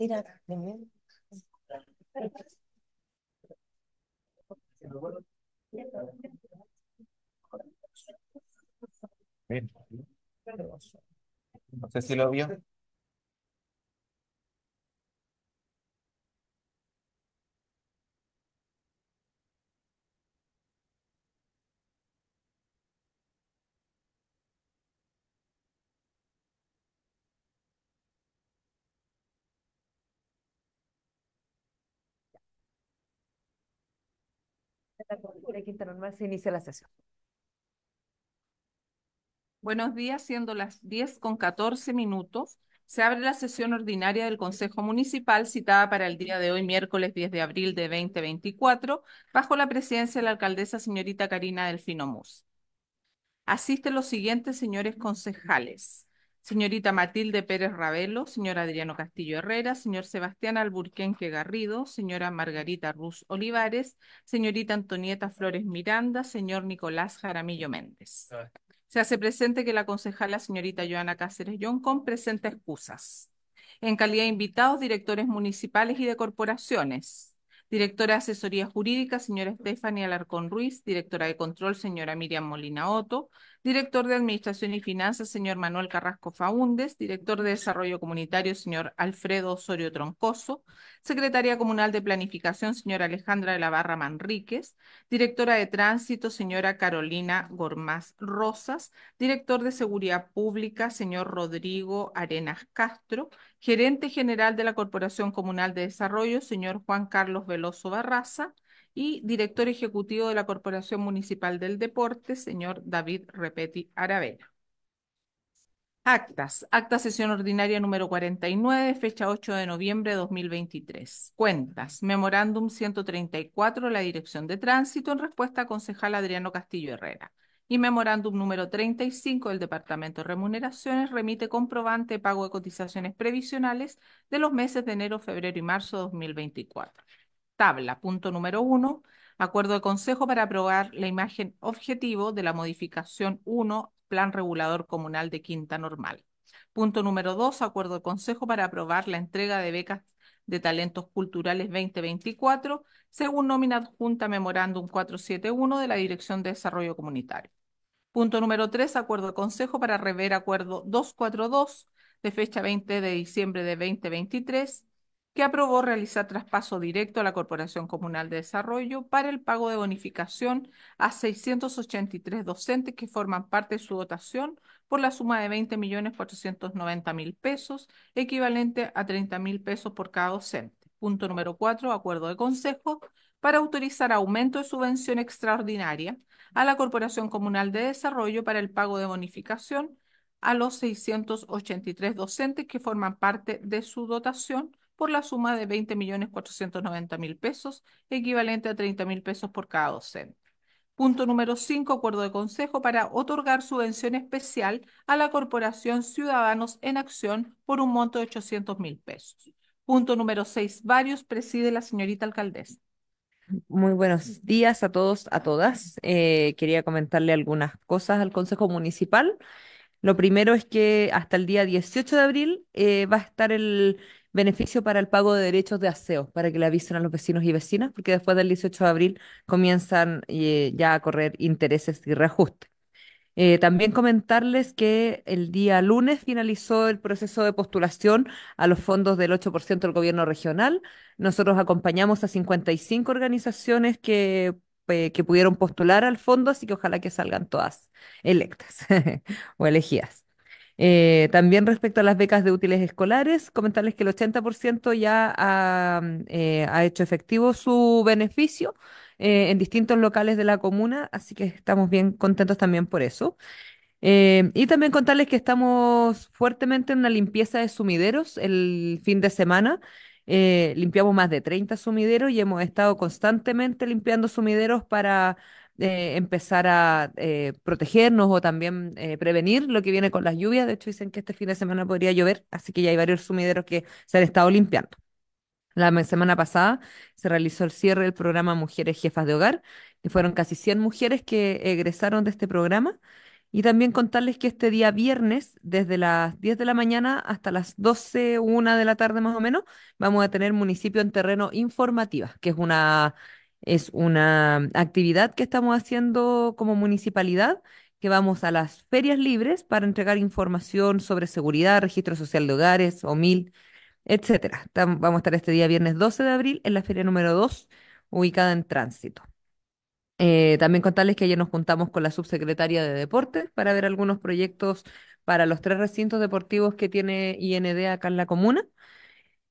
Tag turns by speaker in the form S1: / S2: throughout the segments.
S1: Tira.
S2: Bien. No sé si lo vio.
S3: quinta Normal se inicia la sesión.
S4: Buenos días, siendo las 10 con 14 minutos, se abre la sesión ordinaria del Consejo Municipal citada para el día de hoy, miércoles 10 de abril de 2024, bajo la presidencia de la alcaldesa señorita Karina Delfino Mus. Asisten los siguientes señores concejales señorita Matilde Pérez Ravelo, señor Adriano Castillo Herrera, señor Sebastián Alburquenque Garrido, señora Margarita Ruz Olivares, señorita Antonieta Flores Miranda, señor Nicolás Jaramillo Méndez. Ah. Se hace presente que la concejala señorita Joana Cáceres Yoncon presenta excusas. En calidad de invitados, directores municipales y de corporaciones. Directora de Asesoría Jurídica, señora Estefania Alarcón Ruiz. Directora de Control, señora Miriam Molina Otto director de Administración y Finanzas, señor Manuel Carrasco Faúndez, director de Desarrollo Comunitario, señor Alfredo Osorio Troncoso, secretaria comunal de Planificación, señora Alejandra de la Barra Manríquez, directora de Tránsito, señora Carolina Gormaz Rosas, director de Seguridad Pública, señor Rodrigo Arenas Castro, gerente general de la Corporación Comunal de Desarrollo, señor Juan Carlos Veloso Barraza, y director ejecutivo de la Corporación Municipal del Deporte, señor David Repeti Aravena. Actas. Acta sesión ordinaria número 49, fecha 8 de noviembre de 2023. Cuentas. Memorándum 134, la Dirección de Tránsito, en respuesta a concejal Adriano Castillo Herrera. Y memorándum número 35 del Departamento de Remuneraciones remite comprobante pago de cotizaciones previsionales de los meses de enero, febrero y marzo de 2024. Tabla, punto número uno, acuerdo de consejo para aprobar la imagen objetivo de la modificación 1, plan regulador comunal de Quinta Normal. Punto número dos, acuerdo de consejo para aprobar la entrega de becas de talentos culturales 2024, según nómina adjunta memorándum 471 de la Dirección de Desarrollo Comunitario. Punto número tres, acuerdo de consejo para rever acuerdo 242 de fecha 20 de diciembre de 2023 que aprobó realizar traspaso directo a la Corporación Comunal de Desarrollo para el pago de bonificación a 683 docentes que forman parte de su dotación por la suma de 20.490.000 pesos, equivalente a 30.000 pesos por cada docente. Punto número 4, acuerdo de consejo para autorizar aumento de subvención extraordinaria a la Corporación Comunal de Desarrollo para el pago de bonificación a los 683 docentes que forman parte de su dotación por la suma de 20.490.000 pesos, equivalente a 30.000 pesos por cada docente. Punto número 5, acuerdo de consejo para otorgar subvención especial a la Corporación Ciudadanos en Acción por un monto de mil pesos. Punto número 6, varios, preside la señorita alcaldesa.
S3: Muy buenos días a todos, a todas. Eh, quería comentarle algunas cosas al Consejo Municipal. Lo primero es que hasta el día 18 de abril eh, va a estar el, beneficio para el pago de derechos de aseo, para que le avisen a los vecinos y vecinas, porque después del 18 de abril comienzan eh, ya a correr intereses y reajuste. Eh, también comentarles que el día lunes finalizó el proceso de postulación a los fondos del 8% del gobierno regional. Nosotros acompañamos a 55 organizaciones que, que pudieron postular al fondo, así que ojalá que salgan todas electas o elegidas. Eh, también respecto a las becas de útiles escolares, comentarles que el 80% ya eh, ha, hecho efectivo su beneficio eh, en distintos locales de la comuna, así que estamos bien contentos también por eso. y también contarles que estamos fuertemente en una limpieza de sumideros el fin de semana. limpiamos más de 30 sumideros y hemos estado constantemente limpiando sumideros para eh, empezar a eh, protegernos o también eh, prevenir lo que viene con las lluvias. De hecho, dicen que este fin de semana podría llover, así que ya hay varios sumideros que se han estado limpiando. La semana pasada se realizó el cierre del programa Mujeres Jefas de Hogar, y fueron casi 100 mujeres que egresaron de este programa. Y también contarles que este día viernes, desde las 10 de la mañana hasta las 12, 1 de la tarde más o menos, vamos a tener municipio en terreno informativa, que es una es una actividad que estamos haciendo como municipalidad, que vamos a las ferias libres para entregar información sobre seguridad, registro social de hogares, OMIL, etcétera. Vamos a estar este día viernes 12 de abril en la feria número 2, ubicada en tránsito. Eh, también contarles que ayer nos juntamos con la subsecretaria de Deportes para ver algunos proyectos para los tres recintos deportivos que tiene IND acá en la comuna.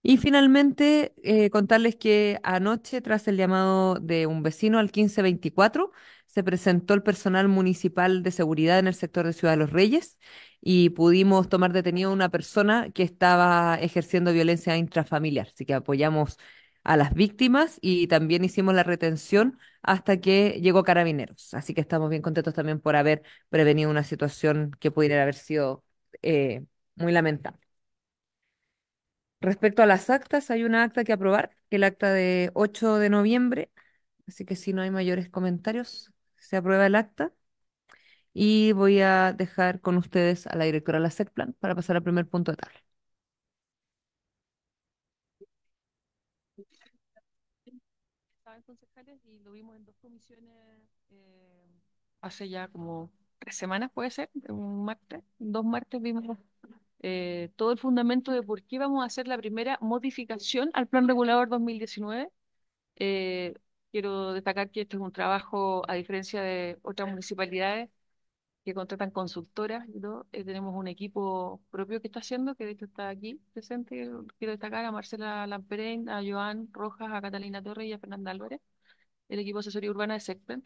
S3: Y finalmente, eh, contarles que anoche, tras el llamado de un vecino al 1524, se presentó el personal municipal de seguridad en el sector de Ciudad de los Reyes y pudimos tomar detenido a una persona que estaba ejerciendo violencia intrafamiliar. Así que apoyamos a las víctimas y también hicimos la retención hasta que llegó Carabineros. Así que estamos bien contentos también por haber prevenido una situación que pudiera haber sido eh, muy lamentable. Respecto a las actas, hay una acta que aprobar, que el acta de 8 de noviembre, así que si no hay mayores comentarios, se aprueba el acta. Y voy a dejar con ustedes a la directora de la SECPLAN para pasar al primer punto de tabla.
S5: Eh, hace ya como tres semanas, puede ser, un martes, dos martes vimos eh, todo el fundamento de por qué vamos a hacer la primera modificación al Plan Regulador 2019. Eh, quiero destacar que este es un trabajo, a diferencia de otras municipalidades que contratan consultoras, ¿no? eh, tenemos un equipo propio que está haciendo, que de hecho está aquí presente. Quiero destacar a Marcela Lamperein, a Joan Rojas, a Catalina Torres y a Fernanda Álvarez, el equipo de asesoría urbana de SECPEN.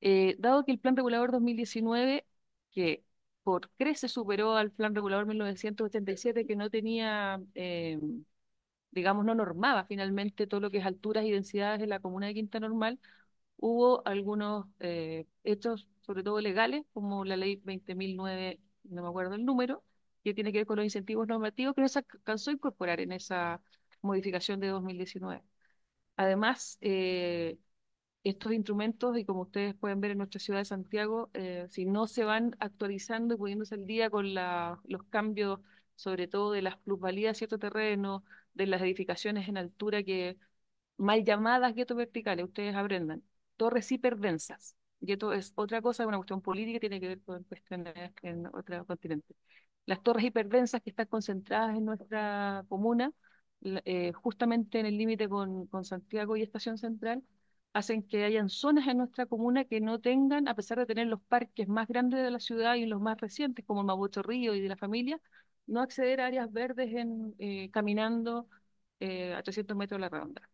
S5: Eh, dado que el Plan Regulador 2019, que por se superó al plan regulador 1987 que no tenía, eh, digamos, no normaba finalmente todo lo que es alturas y densidades en la comuna de Quinta Normal. Hubo algunos eh, hechos, sobre todo legales, como la ley 20.009, no me acuerdo el número, que tiene que ver con los incentivos normativos, que no se alcanzó a incorporar en esa modificación de 2019. Además, eh, estos instrumentos, y como ustedes pueden ver en nuestra ciudad de Santiago, eh, si no se van actualizando y pudiéndose al día con los cambios, sobre todo de las plusvalías de cierto terreno, de las edificaciones en altura que mal llamadas guetos verticales, ustedes aprendan, torres hiperdensas. Gueto es otra cosa, es una cuestión política, tiene que ver con cuestiones en otro continente. Las torres hiperdensas que están concentradas en nuestra comuna, eh, justamente en el límite con, con Santiago y Estación Central, hacen que hayan zonas en nuestra comuna que no tengan, a pesar de tener los parques más grandes de la ciudad y los más recientes, como el Mabucho Río y de la familia, no acceder a áreas verdes en, eh, caminando eh, a 300 metros de la redonda.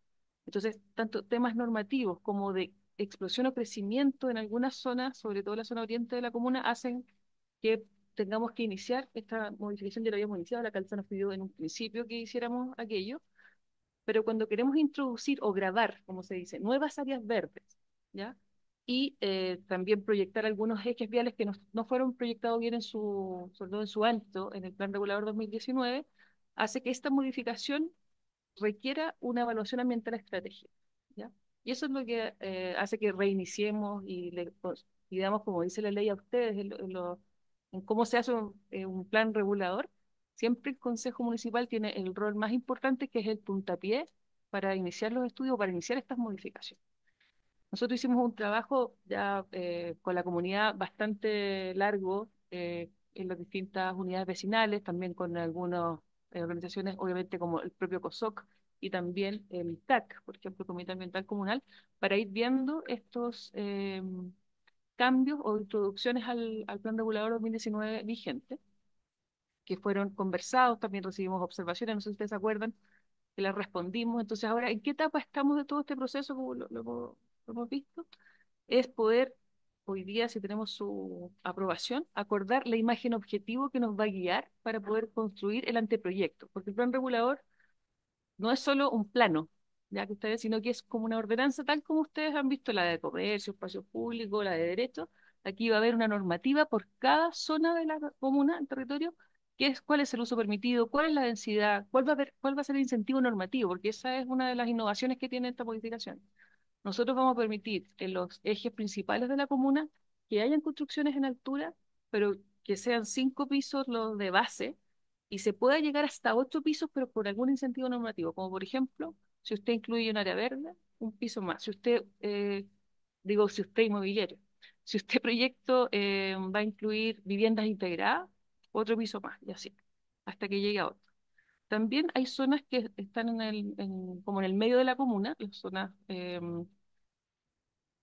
S5: Entonces, tanto temas normativos como de explosión o crecimiento en algunas zonas, sobre todo la zona oriente de la comuna, hacen que tengamos que iniciar esta modificación, de la habíamos iniciado, la calza nos pidió en un principio que hiciéramos aquello, pero cuando queremos introducir o grabar, como se dice, nuevas áreas verdes, ¿ya? Y eh, también proyectar algunos ejes viales que no, fueron proyectados bien en su, sobre todo en su alto, en el Plan Regulador 2019, hace que esta modificación requiera una evaluación ambiental estratégica, ¿ya? Y eso es lo que eh, hace que reiniciemos y le pues, digamos, como dice la ley a ustedes, en, cómo se hace un, eh, un plan regulador, Siempre el Consejo Municipal tiene el rol más importante, que es el puntapié para iniciar los estudios, para iniciar estas modificaciones. Nosotros hicimos un trabajo ya eh, con la comunidad bastante largo eh, en las distintas unidades vecinales, también con algunas eh, organizaciones, obviamente como el propio COSOC y también el ITAC, por ejemplo, Comité Ambiental Comunal, para ir viendo estos cambios o introducciones al, al Plan Regulador 2019 vigente que fueron conversados, también recibimos observaciones, no sé si ustedes se acuerdan, que las respondimos. Entonces, ahora, ¿en qué etapa estamos de todo este proceso? Como lo, hemos visto, es poder, hoy día, si tenemos su aprobación, acordar la imagen objetivo que nos va a guiar para poder construir el anteproyecto, porque el plan regulador no es solo un plano, ya que ustedes, sino que es como una ordenanza, tal como ustedes han visto la de comercio, espacio público, la de derecho. Aquí va a haber una normativa por cada zona de la comuna, el territorio, cuál es el uso permitido, cuál es la densidad, cuál va a, ser el incentivo normativo, porque esa es una de las innovaciones que tiene esta modificación. Nosotros vamos a permitir en los ejes principales de la comuna que hayan construcciones en altura, pero que sean cinco pisos los de base y se pueda llegar hasta ocho pisos, pero por algún incentivo normativo, como por ejemplo, si usted incluye un área verde, un piso más. Si usted, eh, digo, si usted inmobiliario, si usted proyecto eh, va a incluir viviendas integradas, otro piso más, y así, hasta que llegue a otro. También hay zonas que están en el, como en el medio de la comuna, las zonas, em,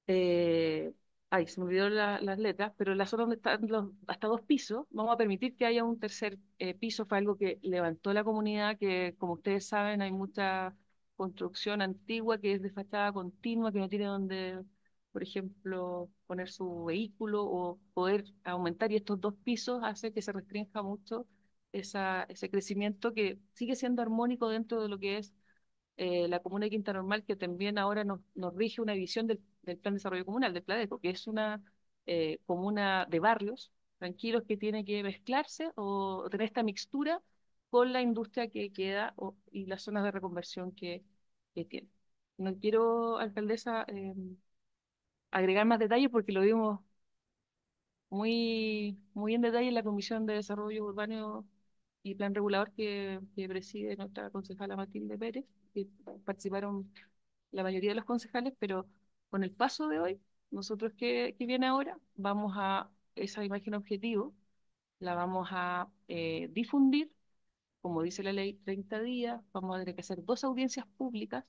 S5: eh, ay, se me olvidó las letras, pero la zona donde están hasta dos pisos, vamos a permitir que haya un tercer eh, piso, fue algo que levantó la comunidad, que como ustedes saben hay mucha construcción antigua que es de fachada continua, que no tiene donde por ejemplo, poner su vehículo o poder aumentar. Y estos dos pisos hace que se restrinja mucho ese crecimiento que sigue siendo armónico dentro de lo que es eh, la comuna de Quinta Normal, que también ahora nos, rige una visión del, Plan de Desarrollo Comunal, del PLADECO, que es una eh, comuna de barrios tranquilos que tiene que mezclarse o tener esta mixtura con la industria que queda y las zonas de reconversión que, tiene. No quiero, alcaldesa, eh, agregar más detalles porque lo vimos muy, muy en detalle en la Comisión de Desarrollo Urbano y Plan Regulador que, preside nuestra concejala Matilde Pérez, y participaron la mayoría de los concejales, pero con el paso de hoy, nosotros que, viene ahora, vamos a esa imagen objetivo, la vamos a eh, difundir, como dice la ley, 30 días, vamos a tener que hacer dos audiencias públicas,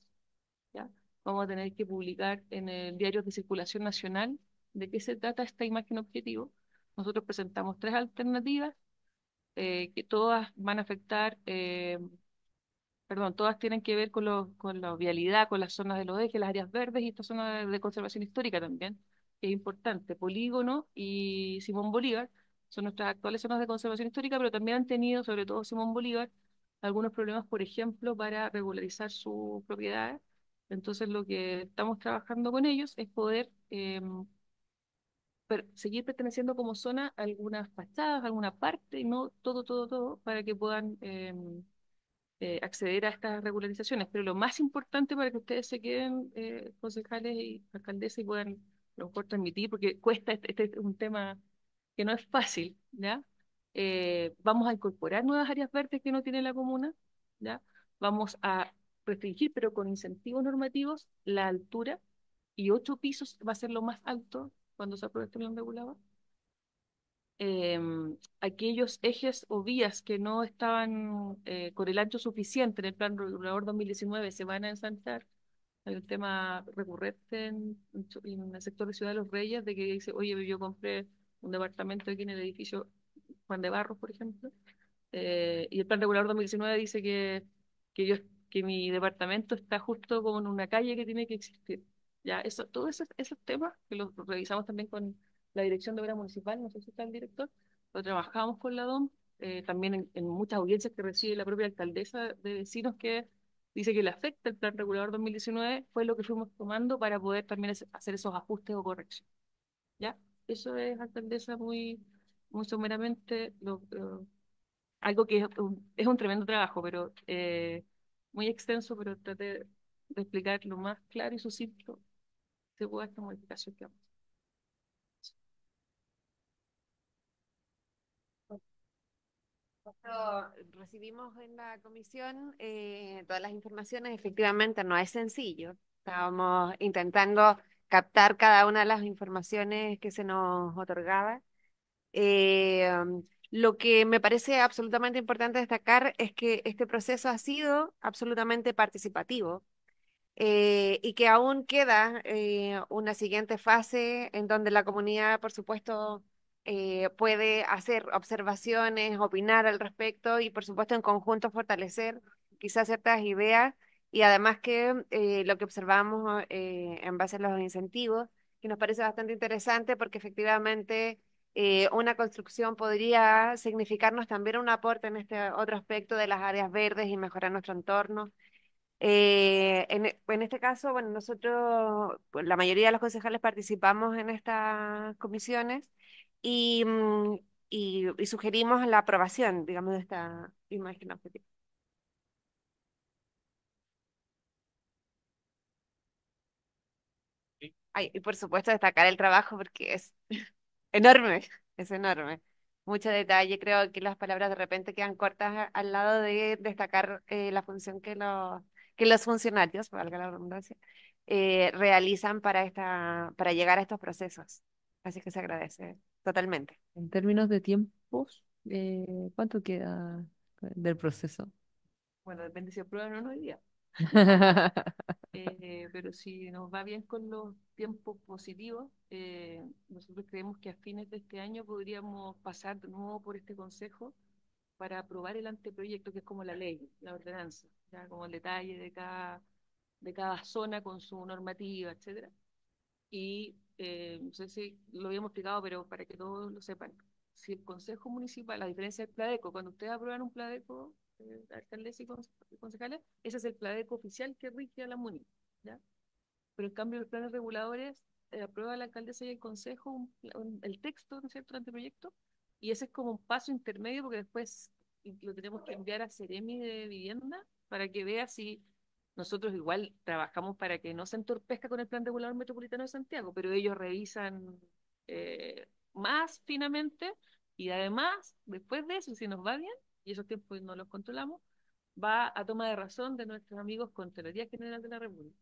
S5: ¿ya? vamos a tener que publicar en el diario de circulación nacional de qué se trata esta imagen objetivo. Nosotros presentamos tres alternativas eh, que todas van a afectar, eh, perdón, todas tienen que ver con, con la vialidad, con las zonas de los ejes, las áreas verdes y esta zona de conservación histórica también, que es importante. Polígono y Simón Bolívar son nuestras actuales zonas de conservación histórica, pero también han tenido, sobre todo Simón Bolívar, algunos problemas, por ejemplo, para regularizar sus propiedades entonces lo que estamos trabajando con ellos es poder eh, seguir perteneciendo como zona algunas fachadas, alguna parte, no todo, todo, todo, para que puedan eh, eh, acceder a estas regularizaciones. Pero lo más importante para que ustedes se queden concejales y alcaldesas y puedan lo mejor transmitir, porque cuesta, este, este es un tema que no es fácil, ¿ya? vamos a incorporar nuevas áreas verdes que no tiene la comuna, ¿ya? Vamos a restringir, pero con incentivos normativos, la altura y ocho pisos va a ser lo más alto cuando se apruebe el este plan regulador. Eh, aquellos ejes o vías que no estaban eh, con el ancho suficiente en el plan regulador 2019 se van a ensanchar. Hay un tema recurrente en, en el sector de Ciudad de los Reyes de que dice, oye, yo compré un departamento aquí en el edificio Juan de Barros, por ejemplo, eh, y el plan regulador 2019 dice que, que yo que mi departamento está justo como en una calle que tiene que existir. Ya, eso, todos esos, temas que los revisamos también con la Dirección de Obra Municipal, no sé si está el director, lo trabajamos con la DOM, eh, también en, muchas audiencias que recibe la propia alcaldesa de vecinos que dice que le afecta el Plan Regulador 2019, fue lo que fuimos tomando para poder también hacer esos ajustes o correcciones. ¿Ya? Eso es, alcaldesa, muy, muy someramente lo, algo que es, es un, tremendo trabajo, pero... Eh, muy extenso, pero traté de explicar lo más claro y sucinto que pueda esta modificación que vamos.
S6: recibimos en la comisión eh, todas las informaciones, efectivamente no es sencillo. Estábamos intentando captar cada una de las informaciones que se nos otorgaba. Eh, lo que me parece absolutamente importante destacar es que este proceso ha sido absolutamente participativo eh, y que aún queda eh, una siguiente fase en donde la comunidad, por supuesto, eh, puede hacer observaciones, opinar al respecto y, por supuesto, en conjunto fortalecer quizás ciertas ideas y además que lo que observamos en base a los incentivos, que nos parece bastante interesante porque efectivamente eh, una construcción podría significarnos también un aporte en este otro aspecto de las áreas verdes y mejorar nuestro entorno. Eh, en, e, en, este caso, bueno, nosotros, pues, la mayoría de los concejales participamos en estas comisiones y, mm, y, sugerimos la aprobación, digamos, de esta imagen objetiva. y por supuesto destacar el trabajo porque es Enorme, es enorme. Mucho detalle. Creo que las palabras de repente quedan cortas al lado de destacar eh, la función que los, que los funcionarios, valga la redundancia, eh, realizan para, esta, para llegar a estos procesos. Así que se agradece totalmente.
S3: En términos de tiempos, eh, ¿cuánto queda del proceso?
S6: Bueno, depende si aprueban o no
S5: hoy día. Eh, pero si nos va bien con los tiempos positivos, eh, nosotros creemos que a fines de este año podríamos pasar de nuevo por este consejo para aprobar el anteproyecto, que es como la ley, la ordenanza, ya como el detalle de cada, de cada zona con su normativa, etcétera. Y eh, no sé si lo habíamos explicado, pero para que todos lo sepan, si el Consejo Municipal, a diferencia del Pladeco, cuando ustedes aprueban un Pladeco, alcaldes y concejales, ese es el pladeco oficial que rige a la MUNI. Pero en cambio, los planes reguladores eh, aprueba la alcaldesa y el consejo el texto, ¿no es cierto?, anteproyecto, y ese es como un paso intermedio porque después lo tenemos que enviar a Ceremi de Vivienda para que vea si nosotros igual trabajamos para que no se entorpezca con el plan regulador metropolitano de Santiago, pero ellos revisan eh, más finamente y además, después de eso, si nos va bien, y esos tiempos no los controlamos, va a toma de razón de nuestros amigos con Teoría General de la República.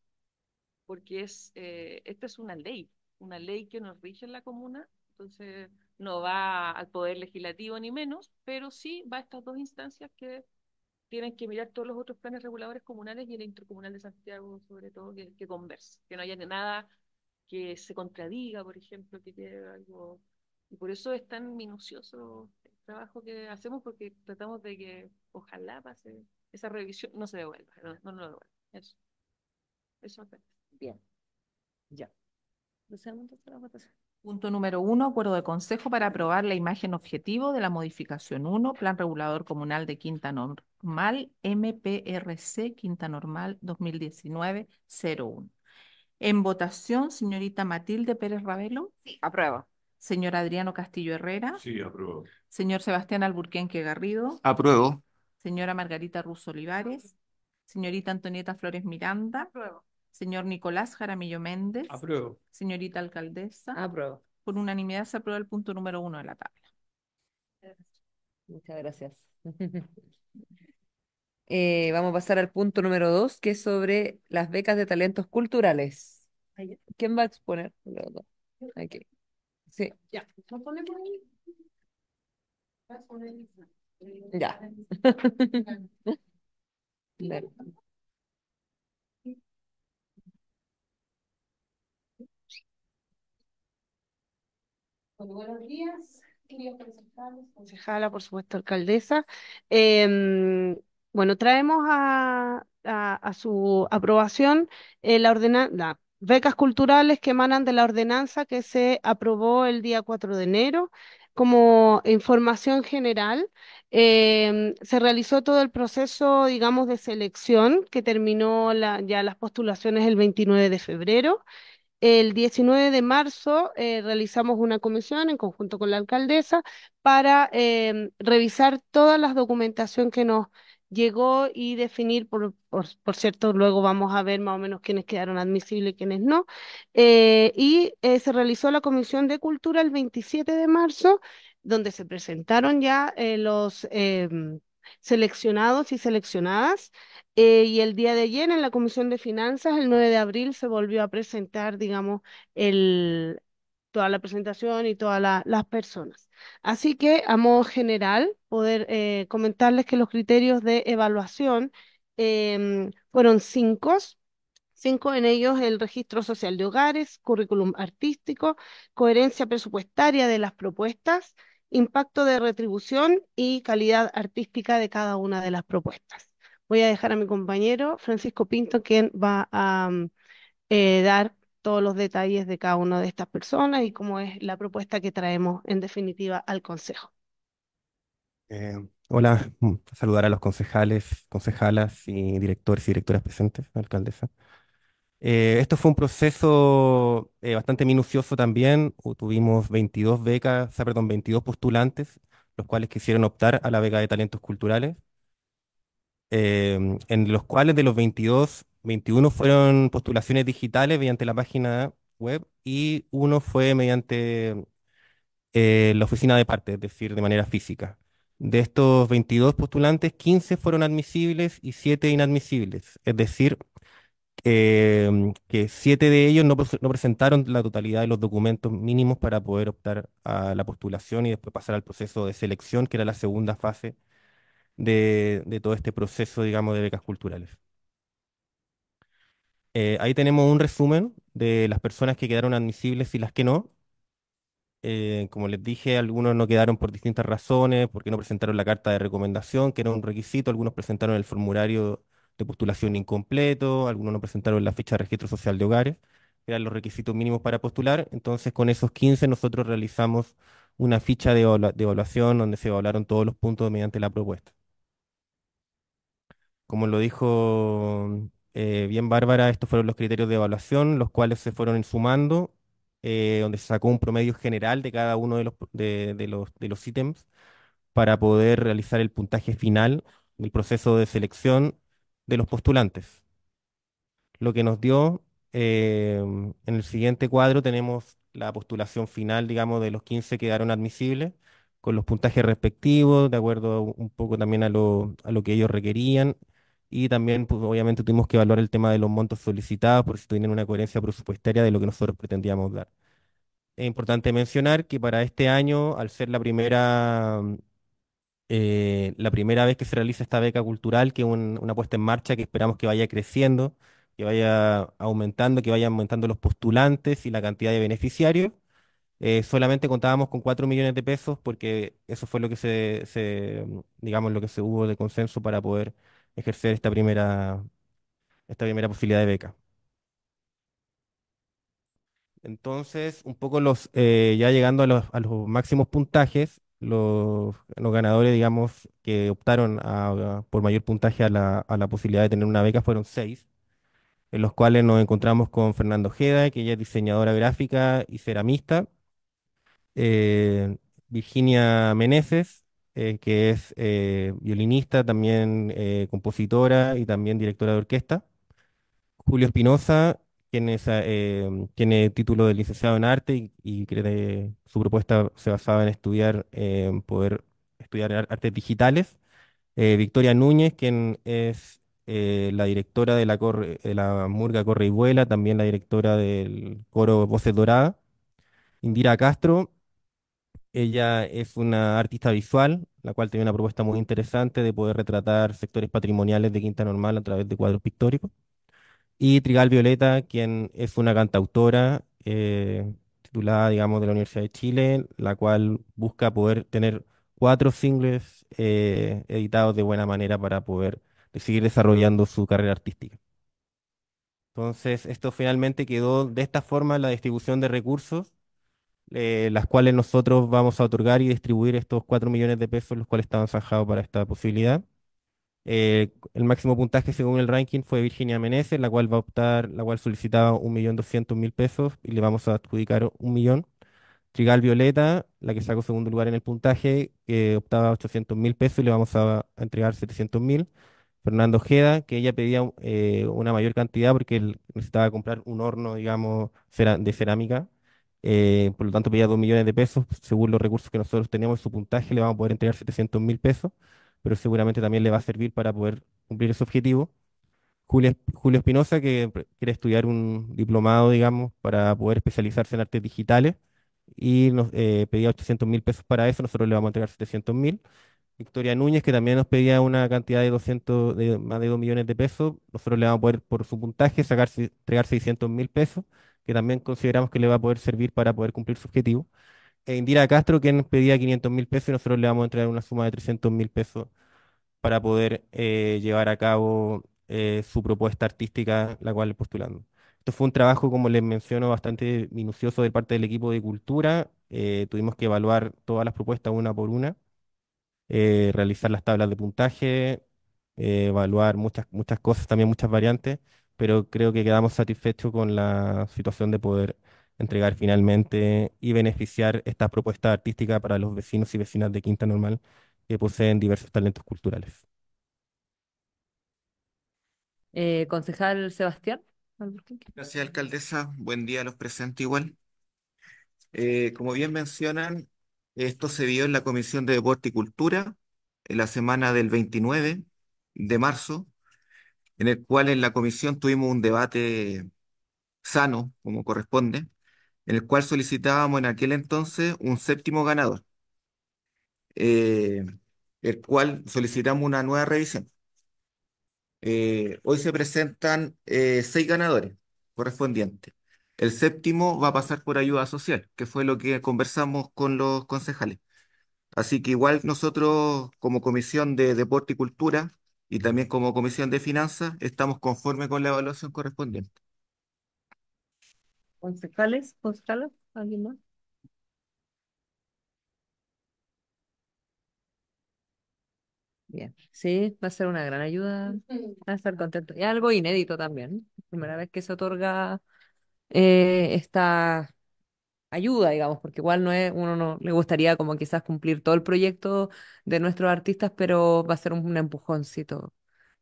S5: Porque es, eh, esta es una ley, una ley que nos rige en la comuna, entonces no va al Poder Legislativo ni menos, pero sí va a estas dos instancias que tienen que mirar todos los otros planes reguladores comunales y el intercomunal de Santiago, sobre todo, que, que converse, que no haya nada que se contradiga, por ejemplo, que quede algo... Y por eso es tan minucioso trabajo que hacemos porque tratamos de que ojalá pase esa revisión, no se devuelva, no, no lo devuelva. Eso. Eso es Bien. Ya.
S4: Punto número uno, acuerdo de consejo para aprobar la imagen objetivo de la modificación 1, Plan Regulador Comunal de Quinta Normal, MPRC, Quinta Normal 2019-01. En votación, señorita Matilde Pérez Ravelo. Sí, aprueba Señor Adriano Castillo Herrera. Sí, apruebo. Señor Sebastián Alburquenque Garrido. Apruebo. Señora Margarita Russo Olivares. Señorita Antonieta Flores Miranda. Apruebo. Señor Nicolás Jaramillo Méndez. Apruebo. Señorita Alcaldesa. Apruebo. Por unanimidad se aprueba el punto número uno de la tabla.
S3: Muchas gracias. Eh, vamos a pasar al punto número dos, que es sobre las becas de talentos culturales. ¿Quién va a exponer? Aquí. Sí.
S5: Ya. ¿Lo ponemos ahí? Ya. Bueno, buenos días, queridos concejales,
S7: concejala, por supuesto, alcaldesa. Em, bueno, traemos a, a, su aprobación eh, la, ordenanza becas culturales que emanan de la ordenanza que se aprobó el día 4 de enero. Como información general, em, se realizó todo el proceso, digamos, de selección que terminó ya las postulaciones el 29 de febrero. El 19 de marzo eh, realizamos una comisión en conjunto con la alcaldesa para em, revisar toda la documentación que nos llegó y definir, por, cierto, luego vamos a ver más o menos quiénes quedaron admisibles y quiénes no. Eh, y eh, se realizó la Comisión de Cultura el 27 de marzo, donde se presentaron ya eh, los em, seleccionados y seleccionadas. y el día de ayer en la Comisión de Finanzas, el 9 de abril, se volvió a presentar, digamos, el, toda la presentación y todas las personas. Así que, a modo general, poder eh, comentarles que los criterios de evaluación em, fueron cinco. Cinco en ellos el registro social de hogares, currículum artístico, coherencia presupuestaria de las propuestas, impacto de retribución y calidad artística de cada una de las propuestas. Voy a dejar a mi compañero Francisco Pinto, quien va a eh, dar todos los detalles de cada una de estas personas y cómo es la propuesta que traemos en definitiva al Consejo.
S8: Eh, hola, mm, saludar a los concejales, concejalas y directores y directoras presentes, alcaldesa. Eh, esto fue un proceso eh, bastante minucioso también. Tuvimos 22 becas, 22 postulantes, los cuales quisieron optar a la beca de talentos culturales, en los cuales de los 22 21 fueron postulaciones digitales mediante la página web y uno fue mediante eh, la oficina de parte, es decir, de manera física. De estos 22 postulantes, 15 fueron admisibles y 7 inadmisibles, es decir, que 7 de ellos no, presentaron la totalidad de los documentos mínimos para poder optar a la postulación y después pasar al proceso de selección, que era la segunda fase de todo este proceso, digamos, de becas culturales. Eh, ahí tenemos un resumen de las personas que quedaron admisibles y las que no. Eh, como les dije, algunos no quedaron por distintas razones, porque no presentaron la carta de recomendación, que era un requisito, algunos presentaron el formulario de postulación incompleto, algunos no presentaron la ficha de registro social de hogares, eran los requisitos mínimos para postular. Entonces, con esos 15 nosotros realizamos una ficha de evaluación donde se evaluaron todos los puntos mediante la propuesta. Como lo dijo eh, bien bárbara, estos fueron los criterios de evaluación, los cuales se fueron sumando, eh, donde se sacó un promedio general de cada uno de los, de, los, de los ítems para poder realizar el puntaje final del proceso de selección de los postulantes. Lo que nos dio, eh, en el siguiente cuadro tenemos la postulación final, digamos, de los 15 que quedaron admisibles, con los puntajes respectivos, de acuerdo un poco también a lo, a lo que ellos requerían y también, pues, obviamente, tuvimos que evaluar el tema de los montos solicitados por si tienen una coherencia presupuestaria de lo que nosotros pretendíamos dar. Es importante mencionar que para este año, al ser la primera, eh, la primera vez que se realiza esta beca cultural, que es una puesta en marcha que esperamos que vaya creciendo, que vaya aumentando, que vaya aumentando los postulantes y la cantidad de beneficiarios, eh, solamente contábamos con 4 millones de pesos porque eso fue lo que se, digamos, lo que se hubo de consenso para poder ejercer esta primera, esta primera posibilidad de beca. Entonces, un poco los, eh, ya llegando a los, máximos puntajes, los, ganadores, digamos, que optaron por mayor puntaje a la, posibilidad de tener una beca fueron seis, en los cuales nos encontramos con Fernando Ojeda, que ella es diseñadora gráfica y ceramista, eh, Virginia Meneses, eh, que es eh, violinista, también eh, compositora y también directora de orquesta. Julio Espinosa, quien tiene título de licenciado en arte y, que su propuesta se basaba en estudiar, poder estudiar artes digitales. Victoria Núñez, quien es la directora de la, la Murga Corre y Vuela, también la directora del coro Voces Doradas. Indira Castro, ella es una artista visual, la cual tiene una propuesta muy interesante de poder retratar sectores patrimoniales de Quinta Normal a través de cuadros pictóricos. Y Trigal Violeta, quien es una cantautora eh, titulada, digamos, de la Universidad de Chile, la cual busca poder tener cuatro singles eh, editados de buena manera para poder seguir desarrollando su carrera artística. Entonces, esto finalmente quedó de esta forma la distribución de recursos eh, las cuales nosotros vamos a otorgar y distribuir estos 4 millones de pesos, los cuales estaban zanjados para esta posibilidad. Eh, el máximo puntaje según el ranking fue Virginia Meneses, la cual va a optar, la cual solicitaba 1.200.000 pesos y le vamos a adjudicar un millón. Trigal Violeta, la que sacó segundo lugar en el puntaje, que optaba optaba 800.000 pesos y le vamos a, entregar 700.000. Fernando Ojeda, que ella pedía eh, una mayor cantidad porque necesitaba comprar un horno, digamos, de cerámica eh, por lo tanto, pedía 2 millones de pesos. Según los recursos que nosotros tenemos, su puntaje le vamos a poder entregar 700 mil pesos, pero seguramente también le va a servir para poder cumplir ese objetivo. Julio, Julio Espinosa, que quiere estudiar un diplomado, digamos, para poder especializarse en artes digitales, y nos eh, pedía 800 mil pesos para eso, nosotros le vamos a entregar 700 mil. Victoria Núñez, que también nos pedía una cantidad de de más de 2 millones de pesos, nosotros le vamos a poder, por su puntaje, sacar, entregar 600 mil pesos que también consideramos que le va a poder servir para poder cumplir su objetivo. E Indira Castro, quien pedía 500 mil pesos, y nosotros le vamos a entregar una suma de 300 mil pesos para poder eh, llevar a cabo eh, su propuesta artística, la cual postulando. Esto fue un trabajo, como les menciono, bastante minucioso de parte del equipo de cultura. Eh, tuvimos que evaluar todas las propuestas una por una, realizar las tablas de puntaje, evaluar muchas, muchas cosas, también muchas variantes, pero creo que quedamos satisfechos con la situación de poder entregar finalmente y beneficiar esta propuesta artística para los vecinos y vecinas de Quinta Normal
S2: que poseen diversos talentos
S8: culturales.
S3: Eh, concejal Sebastián.
S2: Gracias, alcaldesa. Buen día a los presentes igual. Eh, como bien mencionan, esto se vio en la Comisión de Deporte y Cultura en la semana del 29 de marzo, en el cual en la comisión tuvimos un debate sano, como corresponde, en el cual solicitábamos en aquel entonces un séptimo ganador, eh, el cual solicitamos una nueva revisión. Eh, hoy se presentan eh, seis ganadores correspondientes. El séptimo va a pasar por ayuda social, que fue lo que conversamos con los concejales. Así que igual nosotros como Comisión de Deporte y Cultura y también como Comisión de Finanzas estamos conformes con la evaluación correspondiente.
S5: ¿Concejales?
S3: ¿Alguien más? Bien, sí, va a ser una gran ayuda, va a estar contento. Y algo inédito también, primera vez que se otorga eh, esta ayuda, digamos, porque igual no es, uno no le gustaría como quizás cumplir todo el proyecto de nuestros artistas, pero va a ser un, empujoncito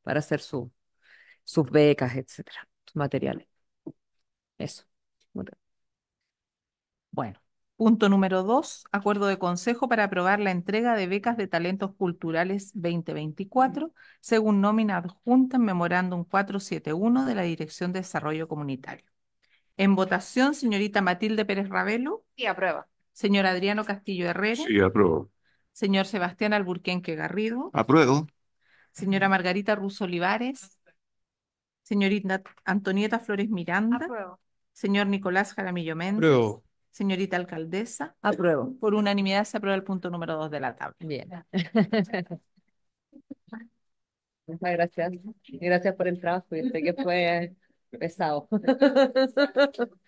S3: para hacer su, sus becas, etcétera, sus materiales. Eso.
S1: Bueno,
S4: punto número dos, acuerdo de consejo para aprobar la entrega de becas de talentos culturales 2024, según nómina adjunta en memorándum 471 de la Dirección de Desarrollo Comunitario. En votación, señorita Matilde Pérez Ravelo. Sí, aprueba. Señor Adriano Castillo Herrero. Sí, apruebo. Señor Sebastián Alburquenque Garrido. Apruebo. Señora Margarita Russo Olivares. Señorita Antonieta Flores Miranda. Apruebo. Señor Nicolás Jaramillo Méndez. Apruebo. Señorita alcaldesa. Apruebo. Por unanimidad se aprueba el punto número dos de la tabla. Bien.
S3: Muchas gracias. Gracias por el trabajo. que fue Pesado.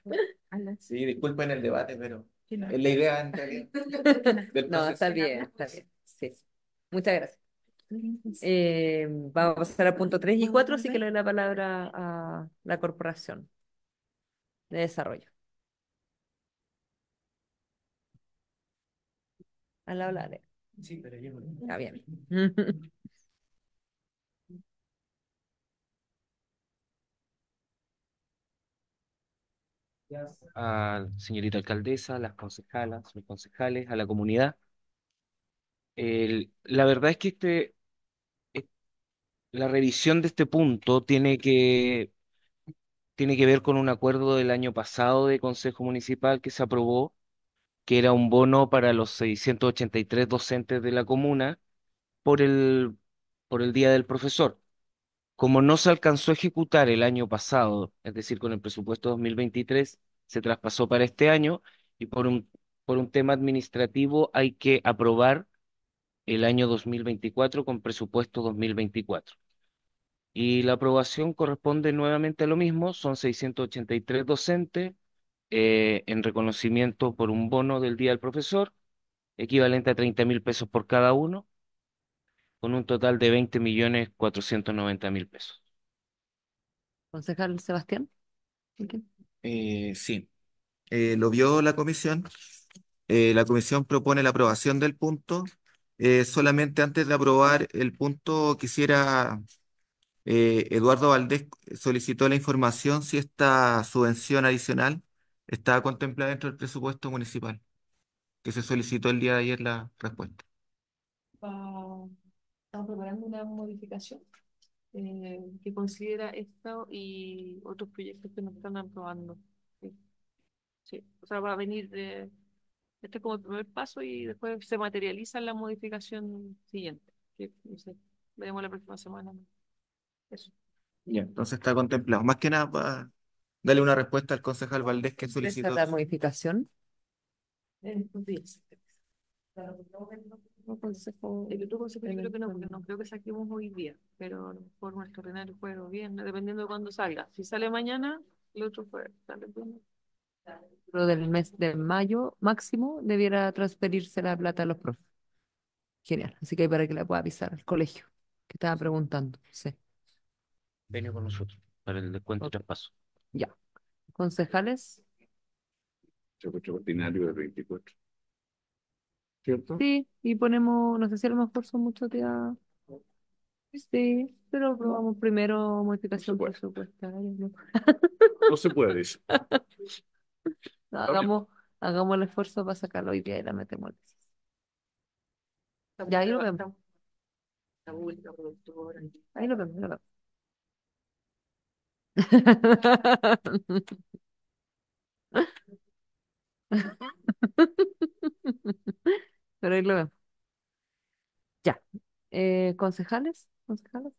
S2: Sí, disculpen el debate, pero es la idea antes No, está bien, está bien. Sí.
S3: Muchas
S1: gracias.
S3: Eh, vamos a pasar a punto 3 y 4, así que le doy la palabra a la corporación de desarrollo. Al lado, eh. Sí, pero yo. Está bien.
S1: a la señorita alcaldesa, a las concejalas, los concejales, a la comunidad. la verdad es que este, la revisión de este punto tiene que, tiene que ver con un acuerdo del año pasado de Consejo Municipal que se aprobó, que era un bono para los 683 docentes de la comuna por por el Día del Profesor. Como no se alcanzó a ejecutar el año pasado, es decir, con el presupuesto 2023, se traspasó para este año y por un, por un tema administrativo hay que aprobar el año 2024 con presupuesto 2024. Y la aprobación corresponde nuevamente a lo mismo, son 683 docentes eh, en reconocimiento por un bono del Día del Profesor, equivalente a 30 mil pesos por cada uno, con un total de 20 millones noventa mil pesos.
S3: Concejal Sebastián.
S2: Eh, sí, eh, lo vio la comisión. Eh, la comisión propone la aprobación del punto. solamente antes de aprobar el punto, quisiera, Eduardo Valdés solicitó la información si esta subvención adicional está contemplada dentro del presupuesto municipal, que se solicitó el día de ayer la respuesta.
S5: Ah, preparando una modificación eh, que considera esto y otros proyectos que nos están aprobando. o sea, va a venir, de eh, este como primer paso y después se materializa la modificación siguiente, que veremos la próxima semana. Eso.
S2: Ya, entonces está contemplado. Más que nada, para darle una respuesta al concejal Valdés que solicitó. la
S3: modificación? En estos días el consejo.
S5: otro consejo yo creo que no, porque no creo que saquemos hoy día, pero por nuestro ordinario jueves dependiendo de cuándo salga. Si sale mañana, el otro fue
S3: lo del mes de mayo máximo debiera transferirse la plata a los profes. Genial, así que para que la pueda avisar al colegio, que estaba preguntando. Sí.
S1: Venía con nosotros para el descuento y traspaso.
S3: Ya. ¿Concejales?
S1: Yo
S9: ordinario Sí,
S3: y ponemos, no sé si haremos esfuerzo mucho, días. Sí, pero probamos primero modificación por supuesto ¿no?
S9: se puede eso. hagamos,
S3: el esfuerzo para sacarlo y día y la metemos. Ya ahí lo vemos. Ahí lo vemos, ahí lo vemos. Pero ahí lo Ya. Eh, ¿concejales? ¿Concejales?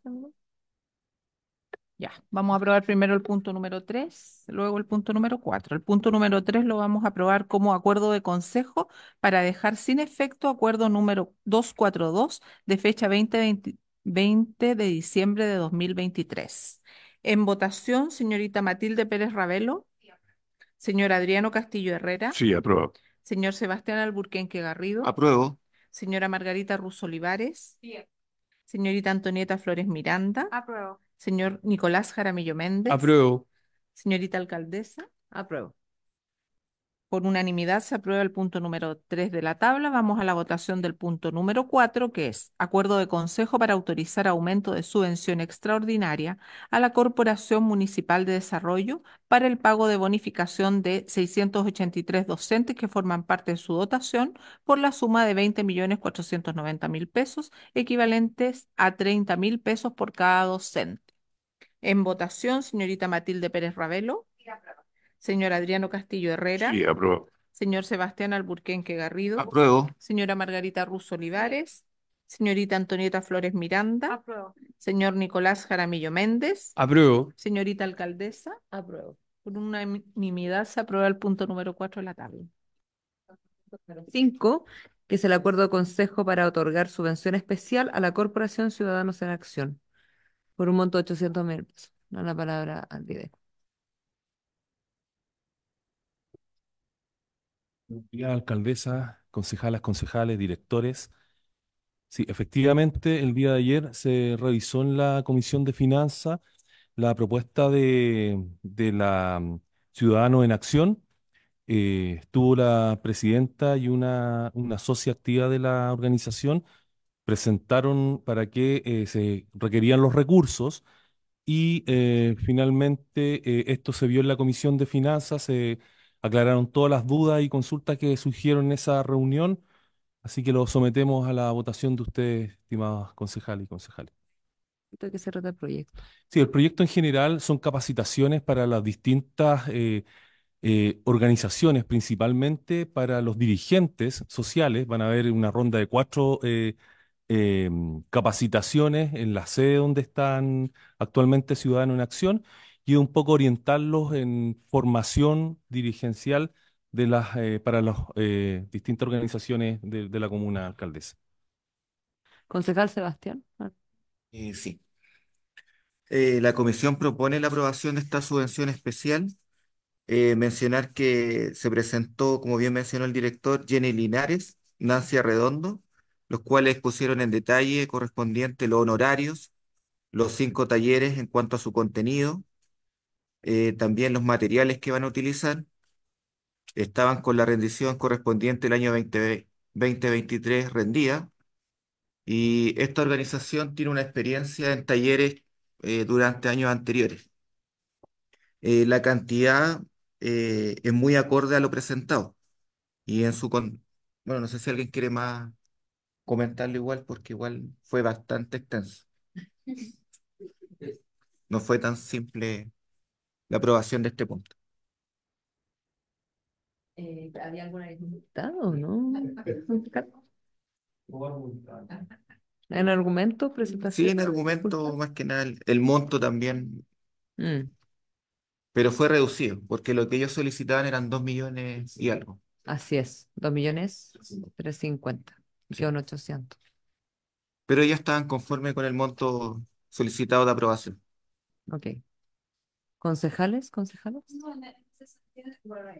S4: Ya, vamos a aprobar primero el punto número 3, luego el punto número 4. El punto número 3 lo vamos a aprobar como acuerdo de consejo para dejar sin efecto acuerdo número 242 de fecha 20, de diciembre de 2023. En votación, señorita Matilde Pérez Ravelo, señor Adriano Castillo Herrera, Sí, aprobado. Señor Sebastián Alburquenque Garrido. Apruebo. Señora Margarita Russo Olivares. Bien. Señorita Antonieta Flores Miranda. Apruebo. Señor Nicolás Jaramillo Méndez. Apruebo. Señorita alcaldesa. Apruebo. Por unanimidad se aprueba el punto número 3 de la tabla. Vamos a la votación del punto número 4, que es acuerdo de consejo para autorizar aumento de subvención extraordinaria a la Corporación Municipal de Desarrollo para el pago de bonificación de 683 docentes que forman parte de su dotación por la suma de 20.490.000 pesos, equivalentes a 30.000 pesos por cada docente. En votación, señorita Matilde Pérez Ravelo. Señor Adriano Castillo Herrera. Sí, apruebo. Señor Sebastián Alburquenque Garrido. Apruebo. Señora Margarita Russo Olivares. Señorita Antonieta Flores Miranda. Apruebo. Señor Nicolás Jaramillo Méndez. Apruebo. Señorita Alcaldesa. Apruebo. Por unanimidad se aprueba el punto número cuatro de la tabla.
S3: Cinco, que es el acuerdo de consejo para otorgar subvención especial a la Corporación Ciudadanos en Acción por un monto de 800 mil pesos. No la palabra al video.
S10: Buenos concejales, alcaldesa, concejalas, concejales, directores. Sí, efectivamente, el día de ayer se revisó en la Comisión de Finanzas la propuesta de, de la mm, Ciudadano en Acción. Eh, estuvo la presidenta y una, una socia activa de la organización, presentaron para qué eh, se requerían los recursos y eh, finalmente esto se vio en la Comisión de Finanzas, se aclararon todas las dudas y consultas que surgieron en esa reunión, así que lo sometemos a la votación de ustedes, estimados concejales y concejales.
S3: ¿De que se trata el proyecto?
S10: Sí, el proyecto en general son capacitaciones para las distintas eh, eh, organizaciones, principalmente para los dirigentes sociales. Van a haber una ronda de cuatro eh, capacitaciones en la sede donde están actualmente Ciudadanos en Acción y un poco orientarlos en formación dirigencial de las, eh, para las eh, distintas organizaciones de, la comuna alcaldesa.
S3: Concejal Sebastián. Ah.
S10: Eh, sí. la comisión propone
S2: la aprobación de esta subvención especial. mencionar que se presentó, como bien mencionó el director, Jenny Linares, Nancy Redondo, los cuales pusieron en detalle correspondiente los honorarios, los cinco talleres en cuanto a su contenido, eh, también los materiales que van a utilizar, estaban con la rendición correspondiente el año 2023 rendida, y esta organización tiene una experiencia en talleres eh, durante años anteriores. Eh, la cantidad es muy acorde a lo presentado, y en su... bueno, no sé si alguien quiere más comentarlo igual, porque igual fue bastante extenso. No fue tan simple la aprobación de este punto.
S3: Eh, ¿Había alguna dificultad
S2: o no? ¿En argumento, presentación? Sí, en argumento, más que nada, el, monto también. Mm. Pero fue reducido, porque lo que ellos solicitaban eran 2 millones y algo.
S3: Así es, 2 millones 350, sí. 800.
S2: Pero ellos estaban conformes con el monto solicitado de aprobación. Ok.
S3: ¿Concejales? ¿Concejales?